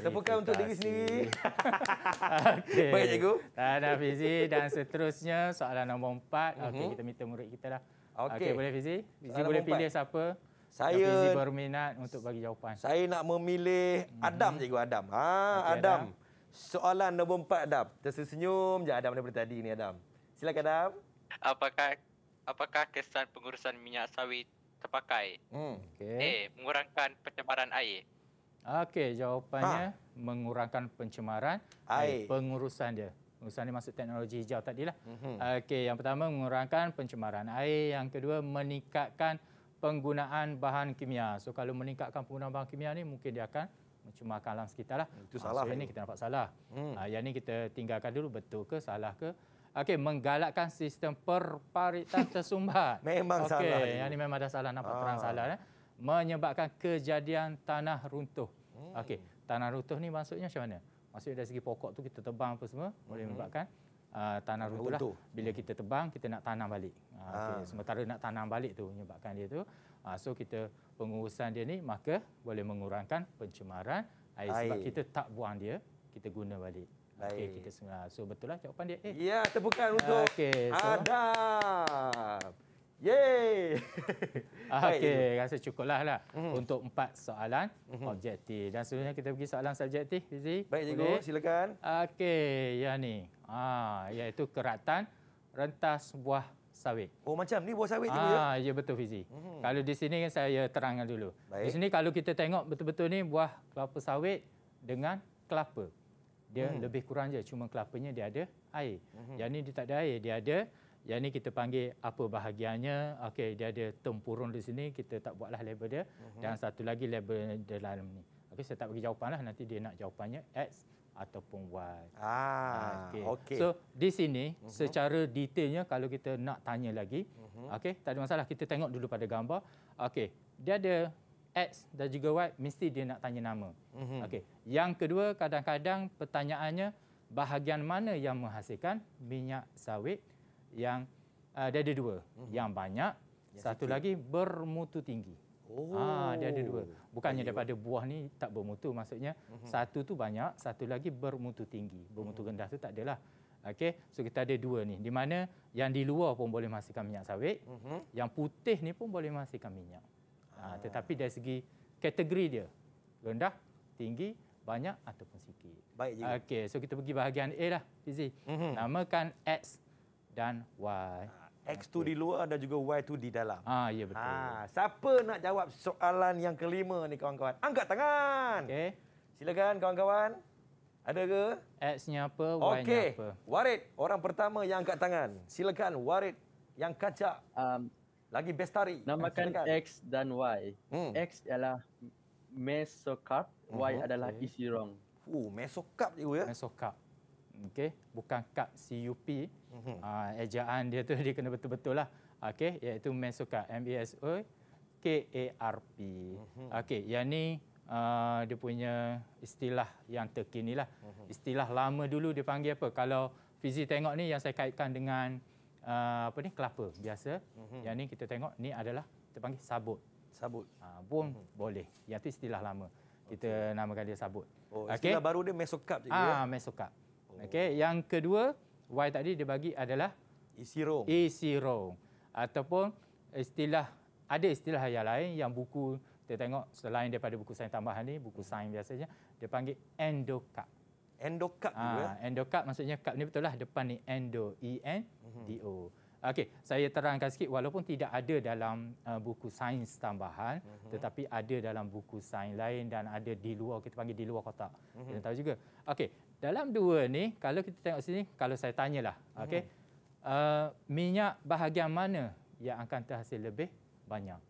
Speaker 1: Tepukan untuk diri sendiri. Okey. Baik cikgu. Tahan Fizi dan seterusnya soalan nombor empat. Mm-hmm. Okey, mhm. kita minta murid kita lah. Okey, okay, boleh Fizi? Fizi soalan boleh pilih siapa? Saya Fizi berminat untuk bagi jawapan. Saya nak memilih
Speaker 2: Adam mm-hmm. cikgu, Adam. Ha, okay, Adam. Adam soalan nombor empat Adam. senyum. je Adam daripada tadi ni Adam. Silakan Adam.
Speaker 6: Apakah apakah kesan pengurusan minyak sawit terpakai?
Speaker 1: Hmm, okay. A. Eh,
Speaker 6: mengurangkan pencemaran air.
Speaker 1: Okey, jawapannya ha. mengurangkan pencemaran air. air. Pengurusan dia. Pengurusan ni maksud teknologi hijau tadi lah. Mm-hmm. Okey, yang pertama mengurangkan pencemaran air. Yang kedua meningkatkan penggunaan bahan kimia. So kalau meningkatkan penggunaan bahan kimia ni mungkin dia akan Cuma kalang sekitar lah. Itu ha, salah. So, ini kita nampak salah. Hmm. Ha, yang ini kita tinggalkan dulu betul ke salah ke. Okey, menggalakkan sistem perparitan (laughs) tersumbat. memang okay, salah. Yang ini memang dah salah, nampak ha. terang salah. Eh. Menyebabkan kejadian tanah runtuh. Hmm. Okey, tanah runtuh ni maksudnya macam mana? Maksudnya dari segi pokok tu kita tebang apa semua, hmm. boleh menyebabkan uh, tanah runtuh, lah. runtuh lah. Bila kita tebang, kita nak tanam balik. Ha. Okay, sementara nak tanam balik tu menyebabkan dia tu. Ha, so kita pengurusan dia ni maka boleh mengurangkan pencemaran air, air. sebab kita tak buang dia, kita guna balik. Okey kita sembah. So betul lah jawapan dia.
Speaker 2: Eh. Ya, tepukan untuk okay, so. Adam.
Speaker 1: Yeay. (laughs)
Speaker 2: Ah, okey,
Speaker 1: rasa cukup lah mm-hmm. untuk empat soalan mm-hmm. objektif. Dan seterusnya kita pergi soalan subjektif. Fizi. Baik, cikgu. Silakan. Okey, ya ni. Ah, iaitu keratan rentas buah sawit. Oh macam ni buah sawit tu ya? Ah ya betul Fizi. Mm -hmm. Kalau di sini kan saya terangkan dulu. Baik. Di sini kalau kita tengok betul-betul ni buah kelapa sawit dengan kelapa. Dia mm. lebih kurang je cuma kelapanya dia ada air. Mm -hmm. Yang ni dia tak ada air, dia ada yang ni kita panggil apa bahagiannya. Okey dia ada tempurung di sini kita tak buatlah label dia mm -hmm. dan satu lagi label dalam ni. Okey saya tak bagi jawapanlah nanti dia nak jawapannya X ataupun why. Ah,
Speaker 2: ah okay. okay. So
Speaker 1: di sini uh-huh. secara detailnya kalau kita nak tanya lagi, uh-huh. Mhm. okay, tak ada masalah kita tengok dulu pada gambar. Okay, dia ada X dan juga Y, mesti dia nak tanya nama. Uh-huh. Mhm. Okay. Yang kedua, kadang-kadang pertanyaannya, bahagian mana yang menghasilkan minyak sawit yang uh, dia ada dua. Uh-huh. Yang banyak, satu lagi bermutu tinggi. Oh. Ha, dia ada dua. Oh. Bukannya Ayu. daripada buah ni tak bermutu maksudnya uh-huh. satu tu banyak, satu lagi bermutu tinggi. Bermutu uh-huh. rendah tu tak adalah. Okey, so kita ada dua ni. Di mana yang di luar pun boleh menghasilkan minyak sawit, uh-huh. yang putih ni pun boleh menghasilkan minyak. Ha, tetapi dari segi kategori dia rendah, tinggi, banyak ataupun sikit. Baik juga. Okey, so kita pergi bahagian A lah. Fizi. Uh-huh. Namakan X dan Y. Ah. X tu di luar dan juga Y tu di dalam. Ah ya betul. Ah
Speaker 2: siapa nak jawab soalan yang kelima ni kawan-kawan? Angkat tangan. Okey. Silakan kawan-kawan. Ada ke? X-nya apa, Y-nya okay. apa? Warid, orang pertama yang angkat tangan. Silakan Warid yang kacak. Um, lagi bestari. tari. Namakan Silakan. X
Speaker 7: dan Y. Hmm. X ialah mesocarp, Y uh-huh, adalah okay. isi rong. Uh, oh, mesocarp juga ya. Mesocarp okey bukan cup
Speaker 1: CUP mm-hmm. uh, ah, ejaan dia tu (laughs) dia kena betul-betul lah okey iaitu mesocarp M E S O K A R P mm-hmm. okey yang ni uh, dia punya istilah yang terkini lah mm-hmm. istilah lama dulu dia panggil apa kalau fizik tengok ni yang saya kaitkan dengan uh, apa ni kelapa biasa mm-hmm. yang ni kita tengok ni adalah kita panggil sabut sabut uh, pun mm-hmm. boleh yang tu istilah lama kita okay. namakan dia sabut. Oh, istilah baru dia mesokap Ah, ya? mesokap. Okey, yang kedua Y tadi dia bagi adalah isi rong. Isi rong ataupun istilah ada istilah yang lain yang buku kita tengok selain daripada buku sains tambahan ni, buku sains biasanya dia panggil endokap. Endokap ha, ah, juga. endokap maksudnya kap ni betul lah depan ni endo E N D O. Mhm. Okey, saya terangkan sikit walaupun tidak ada dalam uh, buku sains tambahan uh-huh. tetapi ada dalam buku sains lain dan ada di luar kita panggil di luar kotak. Uh-huh. Kita mhm. tahu juga. Okey, dalam dua ni, kalau kita tengok sini, kalau saya tanyalah, hmm. okay, uh, eh, minyak bahagian mana yang akan terhasil lebih banyak?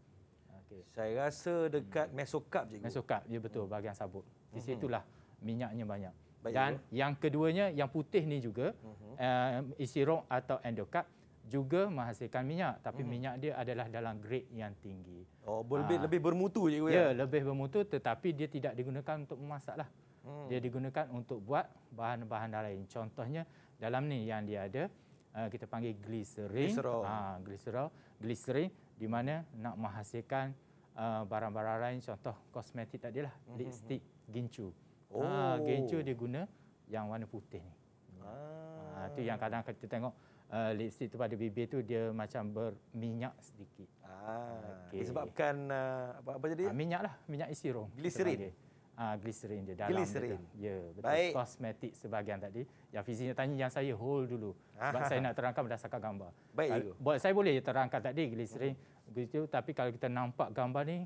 Speaker 1: Okay. Saya rasa dekat hmm. mesokap je. Mesokap, ya betul, hmm. bahagian sabut. Di hmm. situlah minyaknya banyak. Baik Dan juga. yang keduanya, yang putih ni juga, hmm. uh, isi rong atau endokap, juga menghasilkan minyak tapi hmm. minyak dia adalah dalam grade yang tinggi. Oh, ah. lebih, lebih bermutu cikgu ya. Ya, lebih bermutu tetapi dia tidak digunakan untuk memasaklah. Hmm. Dia digunakan untuk buat bahan-bahan lain. Contohnya dalam ni yang dia ada uh, kita panggil gliserin, Glycerol. Ha, glycerol, glycerin di mana nak menghasilkan uh, barang-barang lain contoh kosmetik tadi lah, hmm, hmm. lipstick, hmm. gincu. Ah, oh. Ha, gincu dia guna yang warna putih ni. Ah. Ha, tu yang kadang kadang kita tengok Uh, lipstick tu pada bibir tu dia macam berminyak sedikit.
Speaker 2: Ah, okay. disebabkan uh, apa apa jadi? Uh, minyak lah, minyak isi rong. Glycerin
Speaker 1: uh, glycerin dia dalam glycerin. Ya, betul. Baik. Kosmetik sebahagian tadi. Ya fizinya tanya yang saya hold dulu. Sebab saya (laughs) nak terangkan berdasarkan gambar. Baik. Uh, buat saya boleh terangkan tadi glycerin. Begitu, tapi kalau kita nampak gambar ni,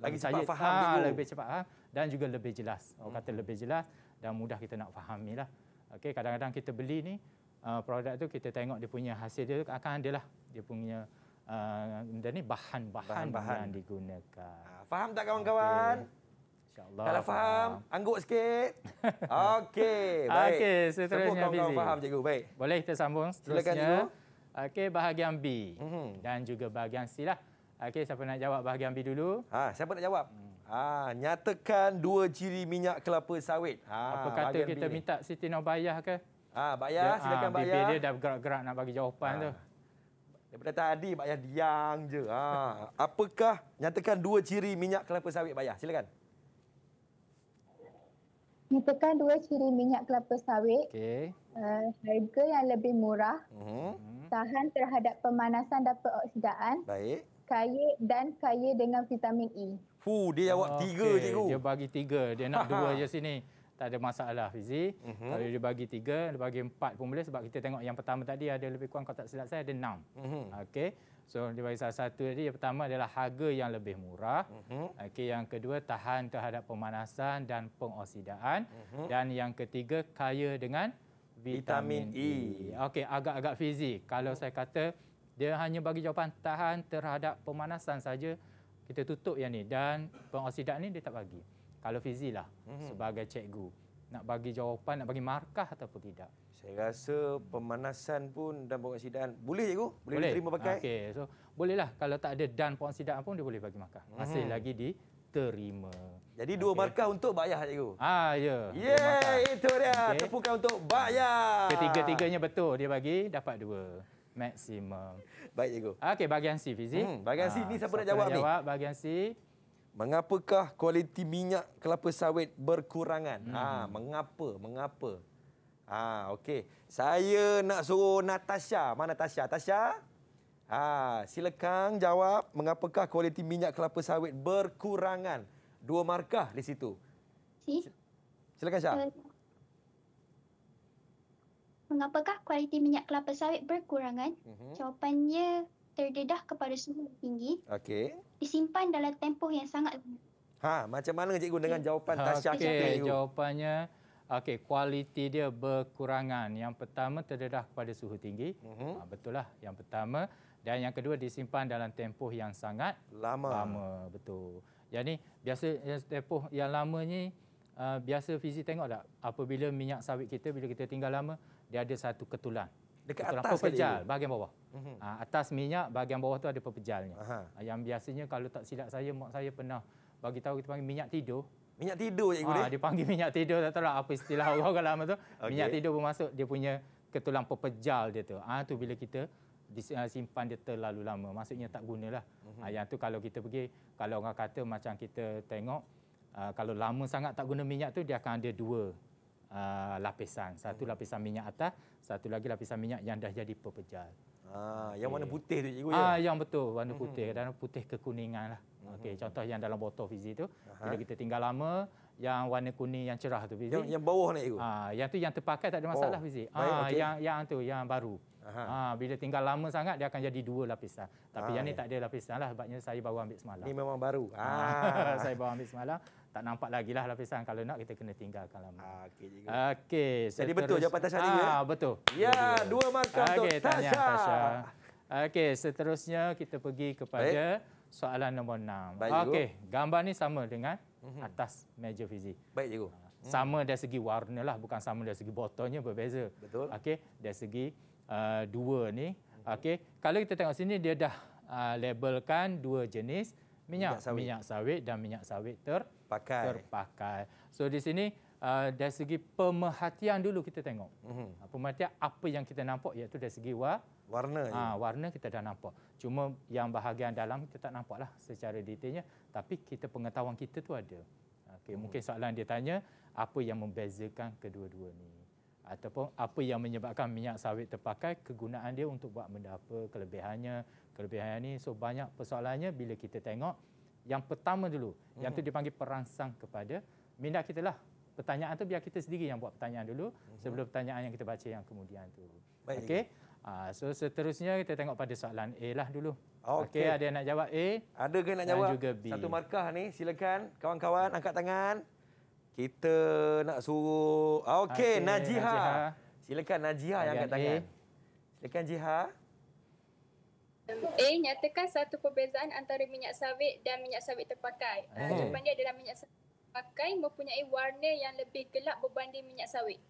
Speaker 1: lagi saya, cepat faham ah, dulu. Lebih cepat faham dan juga lebih jelas. Orang hmm. kata lebih jelas dan mudah kita nak fahamilah. Okey, kadang-kadang kita beli ni, uh, produk tu kita tengok dia punya hasil dia akan ada lah. Dia punya uh, ah, dan ni bahan-bahan, bahan-bahan yang digunakan.
Speaker 2: Faham tak kawan-kawan? Okay. InsyaAllah. Kalau faham, faham.
Speaker 1: angguk sikit.
Speaker 9: (laughs) Okey, baik. Okey, seterusnya Fizi. Semua faham,
Speaker 1: cikgu. Baik. Boleh kita sambung seterusnya. Silakan, cikgu. Okey, bahagian B. Mm -hmm. Dan juga bahagian C lah. Okey, siapa nak jawab bahagian B dulu? Ha, siapa nak jawab? Ha, nyatakan dua ciri minyak kelapa sawit. Ha, Apa kata kita B minta ni. Siti Nobayah ke? Ha, Mbak Yah, silakan ha, Mbak Yah. dia dah gerak gerak nak bagi jawapan ha. tu. Daripada tadi, Mbak Yah diam je. Ha.
Speaker 2: Apakah nyatakan dua ciri minyak kelapa sawit, Mbak Silakan.
Speaker 5: Nyatakan dua ciri minyak kelapa sawit. Okay. Uh, eh, harga yang lebih murah. Uh-huh. Tahan terhadap pemanasan dan peroksidaan. Baik. Kaya dan kaya dengan vitamin E.
Speaker 1: Fuh, dia jawab oh, tiga okay. cikgu. Dia bagi tiga. Dia nak dua (laughs) je sini. Tak ada masalah Fizi. Uh-huh. Kalau dia bagi tiga, dia bagi empat pun boleh. Sebab kita tengok yang pertama tadi ada lebih kurang. Kalau tak silap saya ada enam. Uh-huh. Okey. So dibagi salah satu tadi yang pertama adalah harga yang lebih murah. Uh-huh. Okey yang kedua tahan terhadap pemanasan dan pengoksidaan uh-huh. Mhm. dan yang ketiga kaya dengan vitamin, e. vitamin E. e. Okey agak-agak fizik. Kalau uh-huh. saya kata dia hanya bagi jawapan tahan terhadap pemanasan saja kita tutup yang ni dan pengoksidaan ni dia tak bagi. Kalau fizilah uh-huh. sebagai cikgu nak bagi jawapan, nak bagi markah ataupun tidak. Saya rasa pemanasan pun dan puan pengoksidaan boleh cikgu? Boleh, boleh. terima pakai? Okey, so bolehlah kalau tak ada dan puan pengoksidaan pun dia boleh bagi markah. Hmm. Masih lagi di terima. Jadi dua okay. markah untuk Bak Yah cikgu. Ah ya. Yeay, itu dia. Okay.
Speaker 2: Tepukan untuk Bak Yah. Ketiga-tiganya
Speaker 1: betul dia bagi dapat dua maksimum. Baik cikgu. Okey, bahagian C fizik. Hmm, bahagian C ni ah, siapa, siapa nak jawab ni? Jawab bahagian C. Mengapakah kualiti minyak kelapa sawit
Speaker 2: berkurangan? Hmm. Ah, mengapa? Mengapa? Ah, ha, okay. Saya nak suruh Natasha. Mana Natasha? Natasha? Ah, silakan jawab mengapakah kualiti minyak kelapa sawit berkurangan? Dua markah di situ. Si. Silakan Syah. Uh,
Speaker 4: mengapakah kualiti minyak kelapa sawit berkurangan? Uh-huh. Jawapannya terdedah kepada suhu tinggi okay. disimpan dalam tempoh yang sangat
Speaker 1: Ha, macam mana
Speaker 2: cikgu dengan jawapan okay. Tasha okay.
Speaker 1: Jawapannya okey, kualiti dia berkurangan. Yang pertama terdedah kepada suhu tinggi. Uh-huh. Ha, betul lah. Yang pertama dan yang kedua disimpan dalam tempoh yang sangat lama. lama. Betul. Jadi biasa tempoh yang lamanya uh, eh, biasa fizik tengok tak apabila minyak sawit kita bila kita tinggal lama dia ada satu ketulan. Dekat itulah atas pepejal, kali. bahagian bawah. Uh-huh. atas minyak, bahagian bawah tu ada pepejalnya. Uh-huh. Ah, yang biasanya kalau tak silap saya, mak saya pernah bagi tahu kita panggil minyak tidur. Minyak tidur cikgu ni? Ah, ha, dia panggil minyak tidur, tak tahu lah apa istilah (laughs) orang kalau lama tu. Okay. Minyak tidur bermaksud dia punya ketulang pepejal dia tu. Ah tu bila kita simpan dia terlalu lama. Maksudnya tak gunalah. Uh-huh. yang tu kalau kita pergi, kalau orang kata macam kita tengok, kalau lama sangat tak guna minyak tu, dia akan ada dua uh, lapisan. Satu hmm. lapisan minyak atas, satu lagi lapisan minyak yang dah jadi pepejal.
Speaker 2: Ah, yang warna putih tu cikgu ya? Ah, yang
Speaker 1: betul, warna hmm, putih hmm, dan putih kekuningan lah. Okey, contoh yang dalam botol fizi tu, bila kita tinggal lama, yang warna kuning yang cerah tu fizi. Yang, yang bawah ni cikgu. Ah, yang tu yang terpakai tak ada masalah oh. fizi. Ah, okay. yang yang tu yang baru. Aha. Ha, bila tinggal lama sangat dia akan jadi dua lapisan. Tapi ha, yang ni ya. tak ada lapisan lah sebabnya saya baru ambil semalam. Ini memang baru. Ha. (laughs) saya baru ambil semalam tak nampak lagi lah lapisan kalau nak kita kena tinggalkan lama. Okey Okay. Okey, jadi betul jawapan Tasha ah, tadi. Ya? Ah, betul. Ya, dua markah okay, untuk Tasha. Tasha. Okey, seterusnya kita pergi kepada Baik. soalan nombor enam. Okey, gambar ni sama dengan mhm. atas meja fizik. Baik cikgu. Ah, sama dari segi warna lah, bukan sama dari segi botolnya berbeza. Betul. Okey, dari segi uh, dua ni. Okey, kalau kita tengok sini dia dah uh, labelkan dua jenis minyak, minyak sawit, minyak sawit dan minyak sawit ter Terpakai. berpakai. So di sini uh, dari segi pemerhatian dulu kita tengok. Mm -hmm. Pemerhatian apa yang kita nampak iaitu dari segi wa warna. Ha, warna kita dah nampak. Cuma yang bahagian dalam kita tak nampaklah secara detailnya. Tapi kita pengetahuan kita tu ada. Okay, mm -hmm. Mungkin soalan dia tanya apa yang membezakan kedua-dua ni. Ataupun apa yang menyebabkan minyak sawit terpakai, kegunaan dia untuk buat benda apa, kelebihannya, kelebihannya ni. So banyak persoalannya bila kita tengok yang pertama dulu hmm. yang tu mhm. dipanggil perangsang kepada minda kita lah pertanyaan tu biar kita sendiri yang buat pertanyaan dulu hmm. sebelum pertanyaan yang kita baca yang kemudian tu Okay, uh, ah, so seterusnya kita tengok pada soalan A lah dulu okey okay, ada yang nak jawab A ada ke nak jawab juga B. satu markah ni silakan kawan-kawan angkat tangan
Speaker 2: kita nak suruh okey okay, Najihah, Najiha silakan Najihah yang angkat tangan silakan Jihah.
Speaker 3: Eh, nyatakan satu perbezaan antara minyak sawit dan minyak sawit terpakai. Oh. Jawapan dia adalah minyak sawit terpakai mempunyai warna yang lebih gelap berbanding minyak sawit.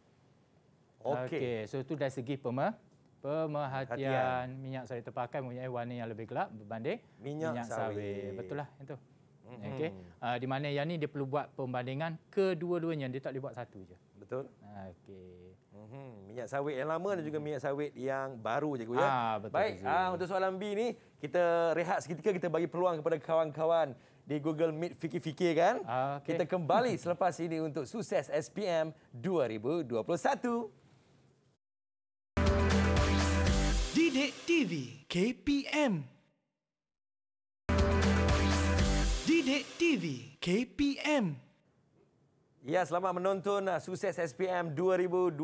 Speaker 1: Okey, okay. so itu dari segi pema, pemerhatian minyak sawit terpakai mempunyai warna yang lebih gelap berbanding minyak, minyak sawit. sawit. Betul lah itu. Mm-hmm. Okey, uh, di mana yang ni dia perlu buat pembandingan kedua-duanya, dia tak boleh buat satu je. Betul. Okey. Mm-hmm.
Speaker 2: Minyak sawit yang lama dan juga mhm. minyak sawit yang baru je ya. Ah, betul, Baik, betul. Ah, untuk soalan B ini kita rehat seketika kita bagi peluang kepada kawan-kawan di Google Meet fikir-fikir kan. Ah, okay. Kita kembali (laughs) selepas ini untuk sukses SPM 2021. Didik TV KPM Didik TV KPM Ya, selamat menonton uh, sukses SPM 2021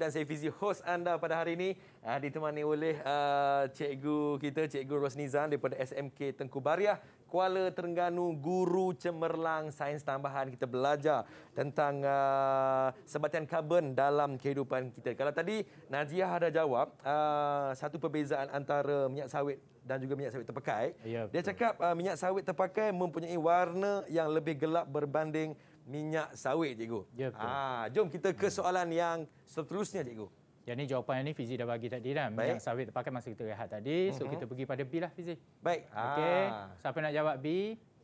Speaker 2: dan saya Fizi host anda pada hari ini uh, ditemani oleh uh, cikgu kita cikgu Rosnizan daripada SMK Tengku Bariah Kuala Terengganu guru cemerlang sains tambahan kita belajar tentang uh, sebatian karbon dalam kehidupan kita. Kalau tadi Najiah ada jawab uh, satu perbezaan antara minyak sawit dan juga minyak sawit terpakai. Ya, Dia cakap uh, minyak sawit terpakai mempunyai warna yang lebih gelap berbanding minyak sawit,
Speaker 1: cikgu. Ya, betul. Ah, jom kita ke hmm. soalan hmm. yang seterusnya, cikgu. Jadi jawapan yang ini Fizi dah bagi tadi kan. Minyak sawit terpakai masa kita rehat tadi. So uh-huh. kita pergi pada B lah, Fizi. Baik. Okey. Ah. Siapa nak jawab B?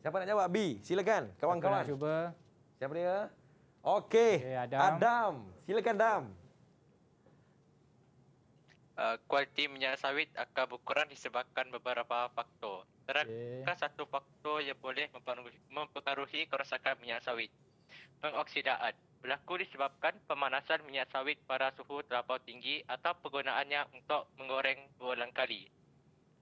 Speaker 1: Siapa nak jawab B? Silakan, kawan-kawan. Siapa cuba? Siapa dia?
Speaker 2: Okey. Okay, Adam. Adam. Silakan, Adam.
Speaker 6: Uh, kualiti minyak sawit akan berkurang disebabkan beberapa faktor. Terangkan okay. satu faktor yang boleh mempengaruhi kerosakan minyak sawit pengoksidaan berlaku disebabkan pemanasan minyak sawit pada suhu terlalu tinggi atau penggunaannya untuk menggoreng berulang kali.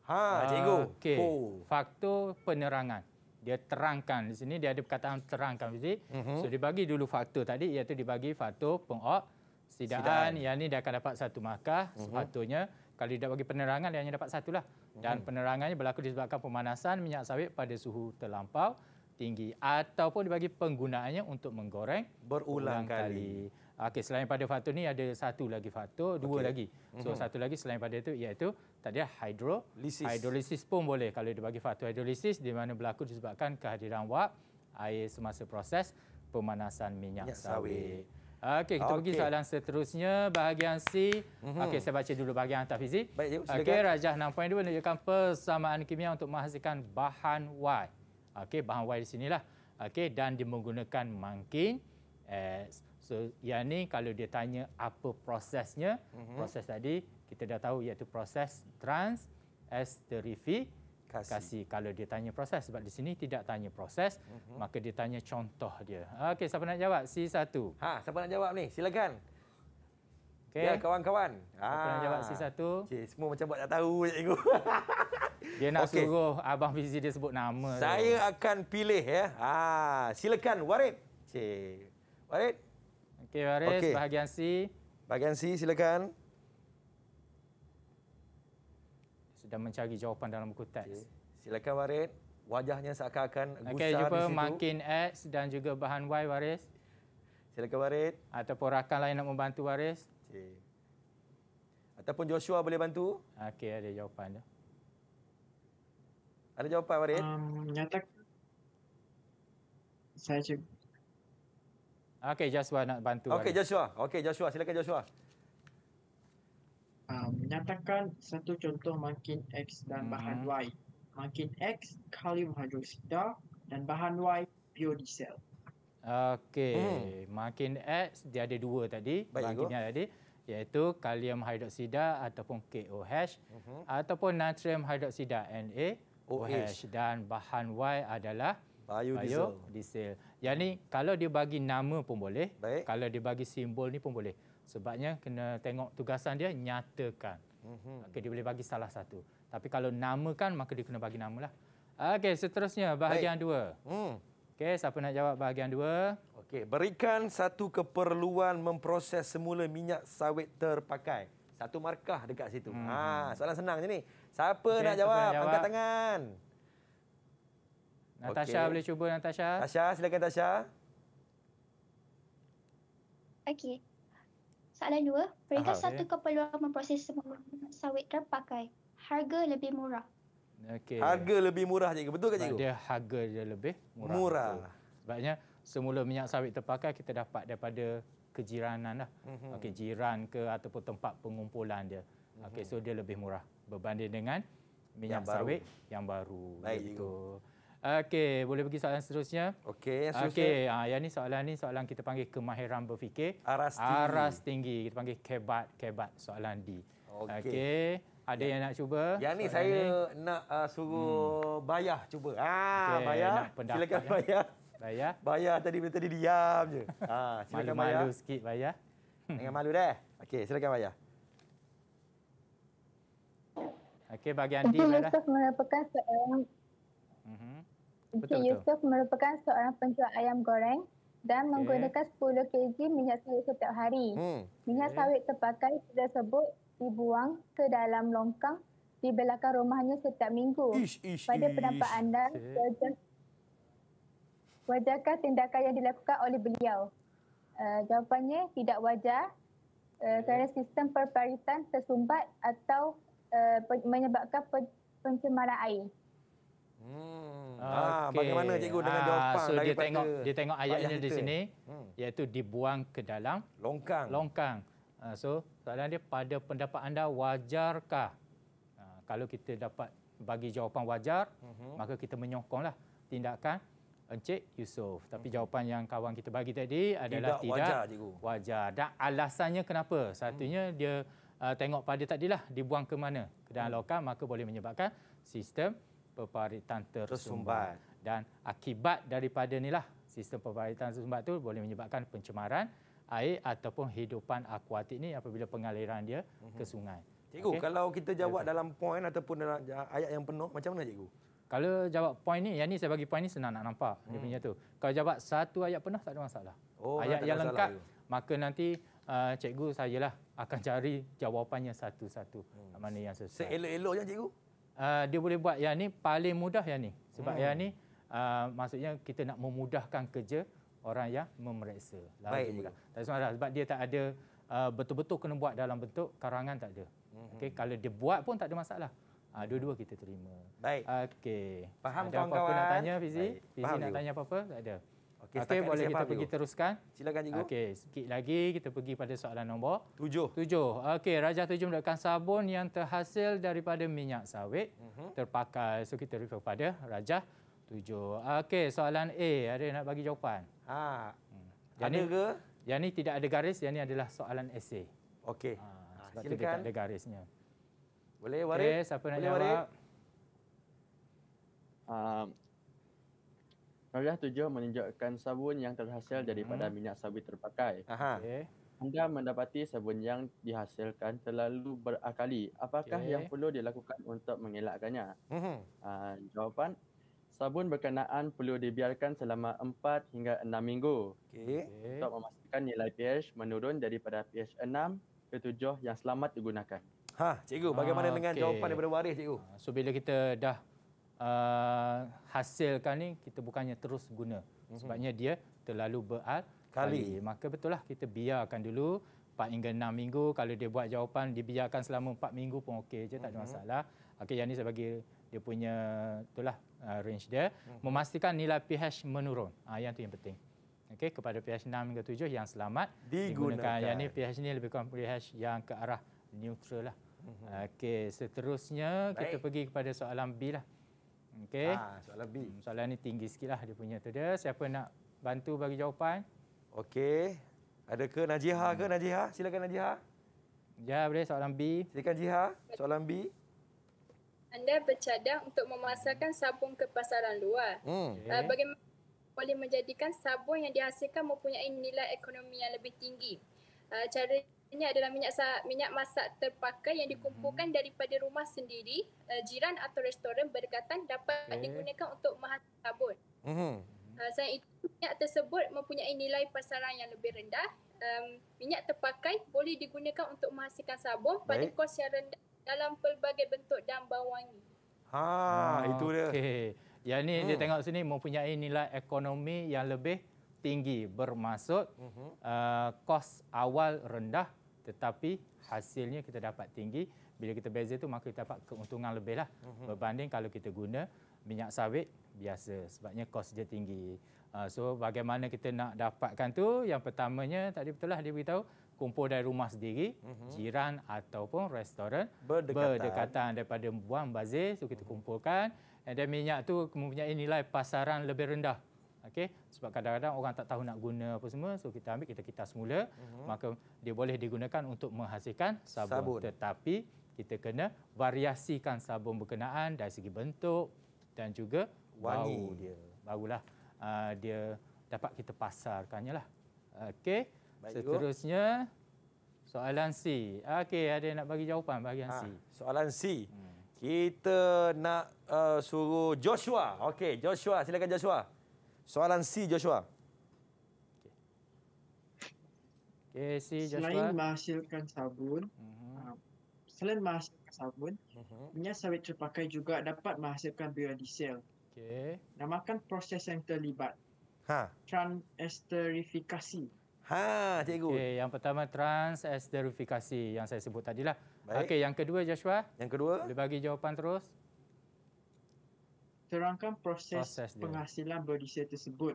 Speaker 1: Ha, ah, cikgu. Okay. Oh. Faktor penerangan. Dia terangkan di sini dia ada perkataan terangkan mesti. Mhm. Uh-huh. So dibagi dulu faktor tadi iaitu dibagi faktor pengoksidaan. Yang ni dia akan dapat satu markah uh-huh. sepatutnya kalau dia bagi penerangan dia hanya dapat satulah. Dan mhm. penerangannya berlaku disebabkan pemanasan minyak sawit pada suhu terlampau tinggi ataupun dibagi penggunaannya untuk menggoreng berulang kali. kali. Okey selain pada faktor ni ada satu lagi faktor, dua lagi. So mm-hmm. satu lagi selain pada itu iaitu tadi hidrolisis. Hidrolisis pun boleh kalau dibagi faktor hidrolisis di mana berlaku disebabkan kehadiran wap air semasa proses pemanasan minyak, minyak sawit. Okey kita okay. pergi soalan seterusnya bahagian C. Mm-hmm. Okey saya baca dulu bahagian hantar fizik. Okey rajah 6.2 menunjukkan persamaan kimia untuk menghasilkan bahan Y okey bahan wire di sinilah okey dan dia menggunakan mangkin eh, so yang ni kalau dia tanya apa prosesnya mm-hmm. proses tadi kita dah tahu iaitu proses trans kasih. kalau dia tanya proses sebab di sini tidak tanya proses mm-hmm. maka dia tanya contoh dia okey siapa nak jawab C1 ha siapa nak jawab ni silakan Okay. Ya,
Speaker 2: kawan-kawan. Ah. jawab C1.
Speaker 1: Okay, semua macam buat tak tahu je, cikgu. (laughs) dia nak okay. suruh Abang Fizi dia sebut nama. Saya tu. akan pilih, ya. Ah, silakan, Warid. Cik. Warid. Okey, Warid. Okay. Bahagian C. Bahagian C, silakan. Sedang mencari jawapan dalam buku teks. Okay. Silakan, Warid. Wajahnya seakan-akan gusar okay, di situ. jumpa makin X dan juga bahan Y, Waris. Silakan, Warid. Ataupun rakan lain nak membantu Waris. Okey. Ataupun Joshua boleh bantu? Okey, ada jawapan dia. Ada jawapan Warid?
Speaker 8: Um, nyatak. Saya cik.
Speaker 1: Okey, Joshua nak bantu. Okey, Joshua. Okey, Joshua. Silakan Joshua.
Speaker 8: Um, nyatakan satu contoh makin X dan hmm. bahan Y. Makin X, kalium hidroksida dan bahan Y, biodiesel.
Speaker 1: Okey, hmm. makin X, dia ada dua tadi. Baik, Makinnya tadi iaitu kalium hidroksida ataupun KOH uh-huh. Mhm. ataupun natrium hidroksida NaOH OH. dan bahan Y adalah biodiesel. diesel. Yang ni kalau dia bagi nama pun boleh, Baik. kalau dia bagi simbol ni pun boleh. Sebabnya kena tengok tugasan dia nyatakan. Uh-huh. Okey dia boleh bagi salah satu. Tapi kalau namakan maka dia kena bagi namalah. Okey seterusnya bahagian dua. Hmm. Okey, siapa nak jawab bahagian dua? Okey, berikan
Speaker 2: satu keperluan memproses semula minyak sawit terpakai. Satu markah dekat situ. Hmm. Ha, hmm. soalan senang je ni. Siapa okay, nak jawab? jawab? Angkat
Speaker 1: tangan. Natasha okay. boleh cuba Natasha. Natasha, silakan Natasha.
Speaker 4: Okey. Soalan dua, berikan Aha, satu okay. keperluan memproses semula minyak sawit terpakai. Harga lebih murah.
Speaker 1: Okay. Harga lebih murah cikgu. Betul ke cikgu? Dia harga dia lebih murah. Murah. Betul. Sebabnya semula minyak sawit terpakai kita dapat daripada kejiranan lah. Mm -hmm. Okey jiran ke ataupun tempat pengumpulan dia. Mhm. Okey mm -hmm. so dia lebih murah berbanding dengan minyak yang sawit baru. yang baru. Baik cikgu. Okey, boleh pergi soalan seterusnya? Okey, yang seterusnya. Okey, ha, yang ni soalan ni soalan kita panggil kemahiran berfikir. Aras tinggi. Aras tinggi. Kita panggil kebat-kebat soalan D. Okey. Okay. Ada ya. yang nak cuba? Yang ni saya
Speaker 2: ini. nak uh, suruh hmm. Bayah cuba. Ha, ah, okay, Bayah. Silakan kan Bayah.
Speaker 1: Bayah. Bayah tadi tadi diam je. Ha, silakan malu, malu sikit Bayah. Hmm. Jangan malu dah. Okey, silakan Bayah. Okey, bagi Andi Yusuf
Speaker 5: merupakan seorang
Speaker 1: mm -hmm.
Speaker 9: betul, Encik Yusuf
Speaker 5: merupakan seorang penjual ayam goreng dan menggunakan okay. 10 kg minyak sawit setiap hari. Hmm. Minyak okay. sawit terpakai tersebut dibuang ke dalam longkang di belakang rumahnya setiap minggu. Ish, ish, Pada ish, pendapat anda, wajah, wajahkah tindakan yang dilakukan oleh beliau? Uh, jawapannya tidak wajar uh, kerana sistem perparitan tersumbat atau uh, menyebabkan pencemaran air.
Speaker 1: Hmm. Ah, okay. bagaimana cikgu dengan ah, jawapan so dia tengok dia tengok ayatnya di sini hmm. iaitu dibuang ke dalam longkang. Longkang. Ah, so soalan dia pada pendapat anda wajarkah ah, kalau kita dapat bagi jawapan wajar uh-huh. maka kita menyokonglah tindakan Encik Yusof. Tapi uh-huh. jawapan yang kawan kita bagi tadi adalah tidak, tidak wajar, wajar. Dan alasannya kenapa? Satunya uh-huh. dia uh, tengok pada tadi lah dibuang ke mana ke dalam uh-huh. lokal maka boleh menyebabkan sistem peparitan tersumbat. tersumbat. Dan akibat daripada inilah sistem peparitan tersumbat itu boleh menyebabkan pencemaran air ataupun hidupan akuatik ni apabila pengaliran dia mhm. ke sungai. Cikgu, okay. kalau kita jawab
Speaker 2: dalam poin ataupun dalam ayat yang penuh, macam mana cikgu?
Speaker 1: Kalau jawab poin ni, yang ni saya bagi poin ni senang nak nampak. Hmm. Dia punya tu. Kalau jawab satu ayat penuh, tak ada masalah. Oh, ayat yang lengkap, juga. maka nanti uh, cikgu sajalah akan cari jawapannya satu-satu. Hmm. Mana yang sesuai. Seelok-elok je cikgu? Uh, dia boleh buat yang ni paling mudah yang ni. Sebab hmm. yang ni, uh, maksudnya kita nak memudahkan kerja orang yang memeriksa. Baik. Tak semata sebab dia tak ada uh, betul-betul kena buat dalam bentuk karangan tak ada. Mm-hmm. Okey, kalau dia buat pun tak ada masalah. Ha, dua-dua kita terima. Baik. Okey. Faham ada kawan Apa-apa nak tanya Fizi? Fizi nak tanya apa-apa? Tak ada.
Speaker 4: Okey, okay, boleh kita pergi
Speaker 1: teruskan. Silakan cikgu. Okey, sikit lagi kita pergi pada soalan nombor 7. 7. Okey, Raja Tujuh melakukan sabun yang terhasil daripada minyak sawit mm-hmm. terpakai. So kita refer pada Raja 7. Okey, soalan A, ada yang nak bagi jawapan? Ha. Hmm. Yang ni, ke? Yang ni tidak ada garis, yang ni adalah soalan esei. Okey. Ha, sebab ah, tu dia tak ada garisnya.
Speaker 7: Boleh warik? Okay, siapa nak jawab? Warik? Um, tujuh menunjukkan sabun yang terhasil hmm. daripada hmm. minyak sawit terpakai. Okay. Anda mendapati sabun yang dihasilkan terlalu berakali. Apakah okay. yang perlu dilakukan untuk mengelakkannya? Hmm. Uh, jawapan, sabun berkenaan perlu dibiarkan selama 4 hingga 6 minggu okay. untuk memastikan nilai pH menurun daripada pH 6 ke 7 yang selamat digunakan.
Speaker 1: Ha, cikgu, bagaimana ha, dengan okay. Ah, jawapan daripada waris, cikgu? Ah, so, bila kita dah uh, hasilkan ni, kita bukannya terus guna. Mhm. Sebabnya dia terlalu berat. Kali. kali. Maka betul lah, kita biarkan dulu 4 hingga 6 minggu. Kalau dia buat jawapan, dibiarkan selama 4 minggu pun okey je, tak ada mhm. masalah. Okey, yang ni saya bagi dia punya itulah uh, range dia hmm. memastikan nilai pH menurun uh, yang tu yang penting okey kepada pH 6 hingga 7 yang selamat digunakan, digunakan. yang ni pH ni lebih kurang pH yang ke arah neutral lah hmm. ah, okey seterusnya Baik. kita pergi kepada soalan B lah okey ha, soalan B hmm, soalan ni tinggi sikitlah dia punya tu dia siapa nak bantu bagi jawapan okey ada ke Najihah ke Najihah silakan Najihah ya boleh soalan B silakan
Speaker 2: Jihah soalan B
Speaker 3: anda bercadang untuk memasarkan sabun ke pasaran luar. Hmm. Uh, bagaimana boleh menjadikan sabun yang dihasilkan mempunyai nilai ekonomi yang lebih tinggi? Uh, caranya adalah minyak minyak masak terpakai yang dikumpulkan hmm. daripada rumah sendiri, uh, jiran atau restoran berdekatan dapat okay. digunakan untuk menghasilkan sabun. Hmm. Uh, selain itu, minyak tersebut mempunyai nilai pasaran yang lebih rendah. Um, minyak terpakai boleh digunakan untuk menghasilkan sabun Baik. pada kos yang rendah dalam pelbagai bentuk dan bau wangi.
Speaker 1: Ha, ah, itu dia. Okey, Yang ni hmm. dia tengok sini mempunyai nilai ekonomi yang lebih tinggi bermaksud uh mhm. -huh. uh, kos awal rendah tetapi hasilnya kita dapat tinggi. Bila kita beza tu maka kita dapat keuntungan lebihlah uh mhm. -huh. berbanding kalau kita guna minyak sawit biasa sebabnya kos dia tinggi. Uh, so bagaimana kita nak dapatkan tu? Yang pertamanya tadi betul lah dia beritahu kumpul dari rumah sendiri, mm-hmm. jiran ataupun restoran berdekatan, berdekatan daripada buang bazir itu kita mm-hmm. kumpulkan dan minyak tu mempunyai nilai pasaran lebih rendah. Okey, sebab kadang-kadang orang tak tahu nak guna apa semua, so kita ambil kita kita semula, mm-hmm. maka dia boleh digunakan untuk menghasilkan sabun. sabun. Tetapi kita kena variasikan sabun berkenaan dari segi bentuk dan juga Wangi. dia. Barulah uh, dia dapat kita pasarkannya lah. Okey. Baik Seterusnya juga. soalan C. Okey, ada yang nak bagi jawapan bahagian ha, C.
Speaker 2: Soalan C. Hmm. Kita nak uh, suruh
Speaker 1: Joshua.
Speaker 2: Okey, Joshua, silakan Joshua. Soalan C Joshua.
Speaker 1: Okey. Okay, C Joshua. Selain
Speaker 8: menghasilkan sabun, mm-hmm. uh, selain menghasilkan sabun, mm-hmm. minyak sawit terpakai juga dapat menghasilkan biodiesel. Okey. Namakan proses yang terlibat. Ha. Transesterifikasi.
Speaker 1: Ha, cikgu. Okay, yang pertama trans esterifikasi yang saya sebut tadi lah. Okey, yang kedua Joshua. Yang kedua. Boleh bagi jawapan terus.
Speaker 8: Terangkan proses, proses penghasilan berisi tersebut.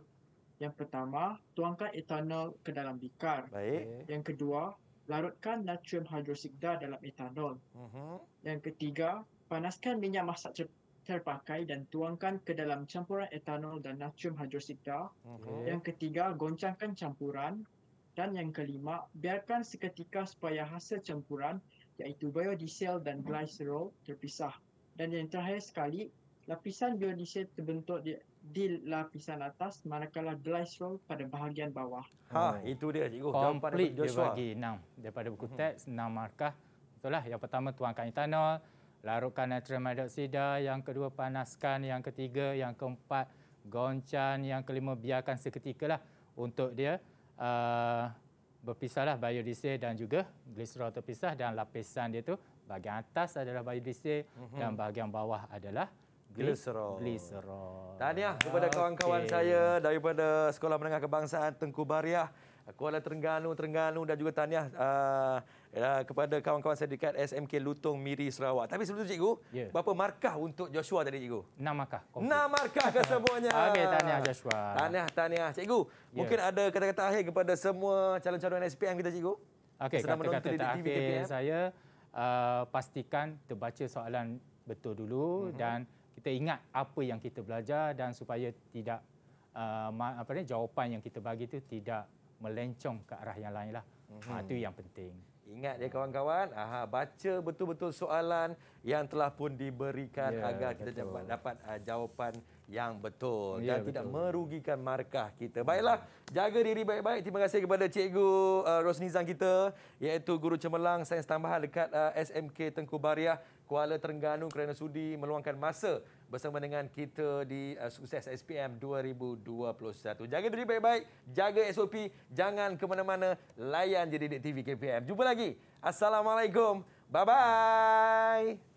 Speaker 8: Yang pertama, tuangkan etanol ke dalam bikar. Baik. Yang kedua, larutkan natrium hidrosida dalam etanol. Uh mhm. -huh. Yang ketiga, panaskan minyak masak terpakai dan tuangkan ke dalam campuran etanol dan natrium hidrosida. Uh mhm. Yang ketiga, goncangkan campuran dan yang kelima, biarkan seketika supaya hasil campuran iaitu biodiesel dan glycerol terpisah. Dan yang terakhir sekali, lapisan biodiesel terbentuk di, di lapisan atas manakala glycerol pada bahagian bawah. Ha, oh. itu dia cikgu. Komplit dia bagi
Speaker 1: enam. Daripada buku teks, enam markah. Itulah Yang pertama, tuangkan etanol. Larutkan natrium hidroksida. Yang kedua, panaskan. Yang ketiga, yang keempat, goncan. Yang kelima, biarkan seketika lah untuk dia Uh, berpisahlah biodiesel dan juga gliserol terpisah dan lapisan dia tu bahagian atas adalah biodiesel mm-hmm. dan bahagian bawah adalah gliserol. Gliserol.
Speaker 2: Tahniah kepada okay. kawan-kawan saya daripada Sekolah Menengah Kebangsaan Tengku Bariah, Kuala Terengganu, Terengganu dan juga tahniah uh, ialah kepada kawan-kawan sindikat SMK Lutong Miri Sarawak. Tapi sebelum tu cikgu, yeah. berapa markah untuk Joshua tadi cikgu? 6 markah. 6 markah ke semuanya. Okey, tahniah
Speaker 7: Joshua. Tanya,
Speaker 2: tanya. cikgu. Yeah. Mungkin ada kata-kata akhir kepada semua calon-calon SPM kita cikgu? Okey, kata-kata kata akhir ya?
Speaker 1: saya uh, pastikan terbaca soalan betul dulu mm -hmm. dan kita ingat apa yang kita belajar dan supaya tidak uh, apa ni jawapan yang kita bagi itu tidak melencong ke arah yang lainlah. Mm -hmm. Ha, itu yang penting.
Speaker 2: Ingat ya kawan-kawan, aha, baca betul-betul soalan yang telah pun diberikan yeah, agar kita betul. dapat, dapat uh, jawapan yang betul yeah, dan betul. tidak merugikan markah kita. Baiklah, jaga diri baik-baik. Terima kasih kepada Cikgu uh, ah, Rosnizan kita iaitu Guru Cemerlang Sains Tambahan dekat uh, ah, SMK Tengku Bariah, Kuala Terengganu kerana sudi meluangkan masa bersama dengan kita di uh, Sukses SPM 2021. Jaga diri baik-baik, jaga SOP, jangan ke mana-mana, layan je Dedek TV KPM. Jumpa lagi. Assalamualaikum. Bye-bye.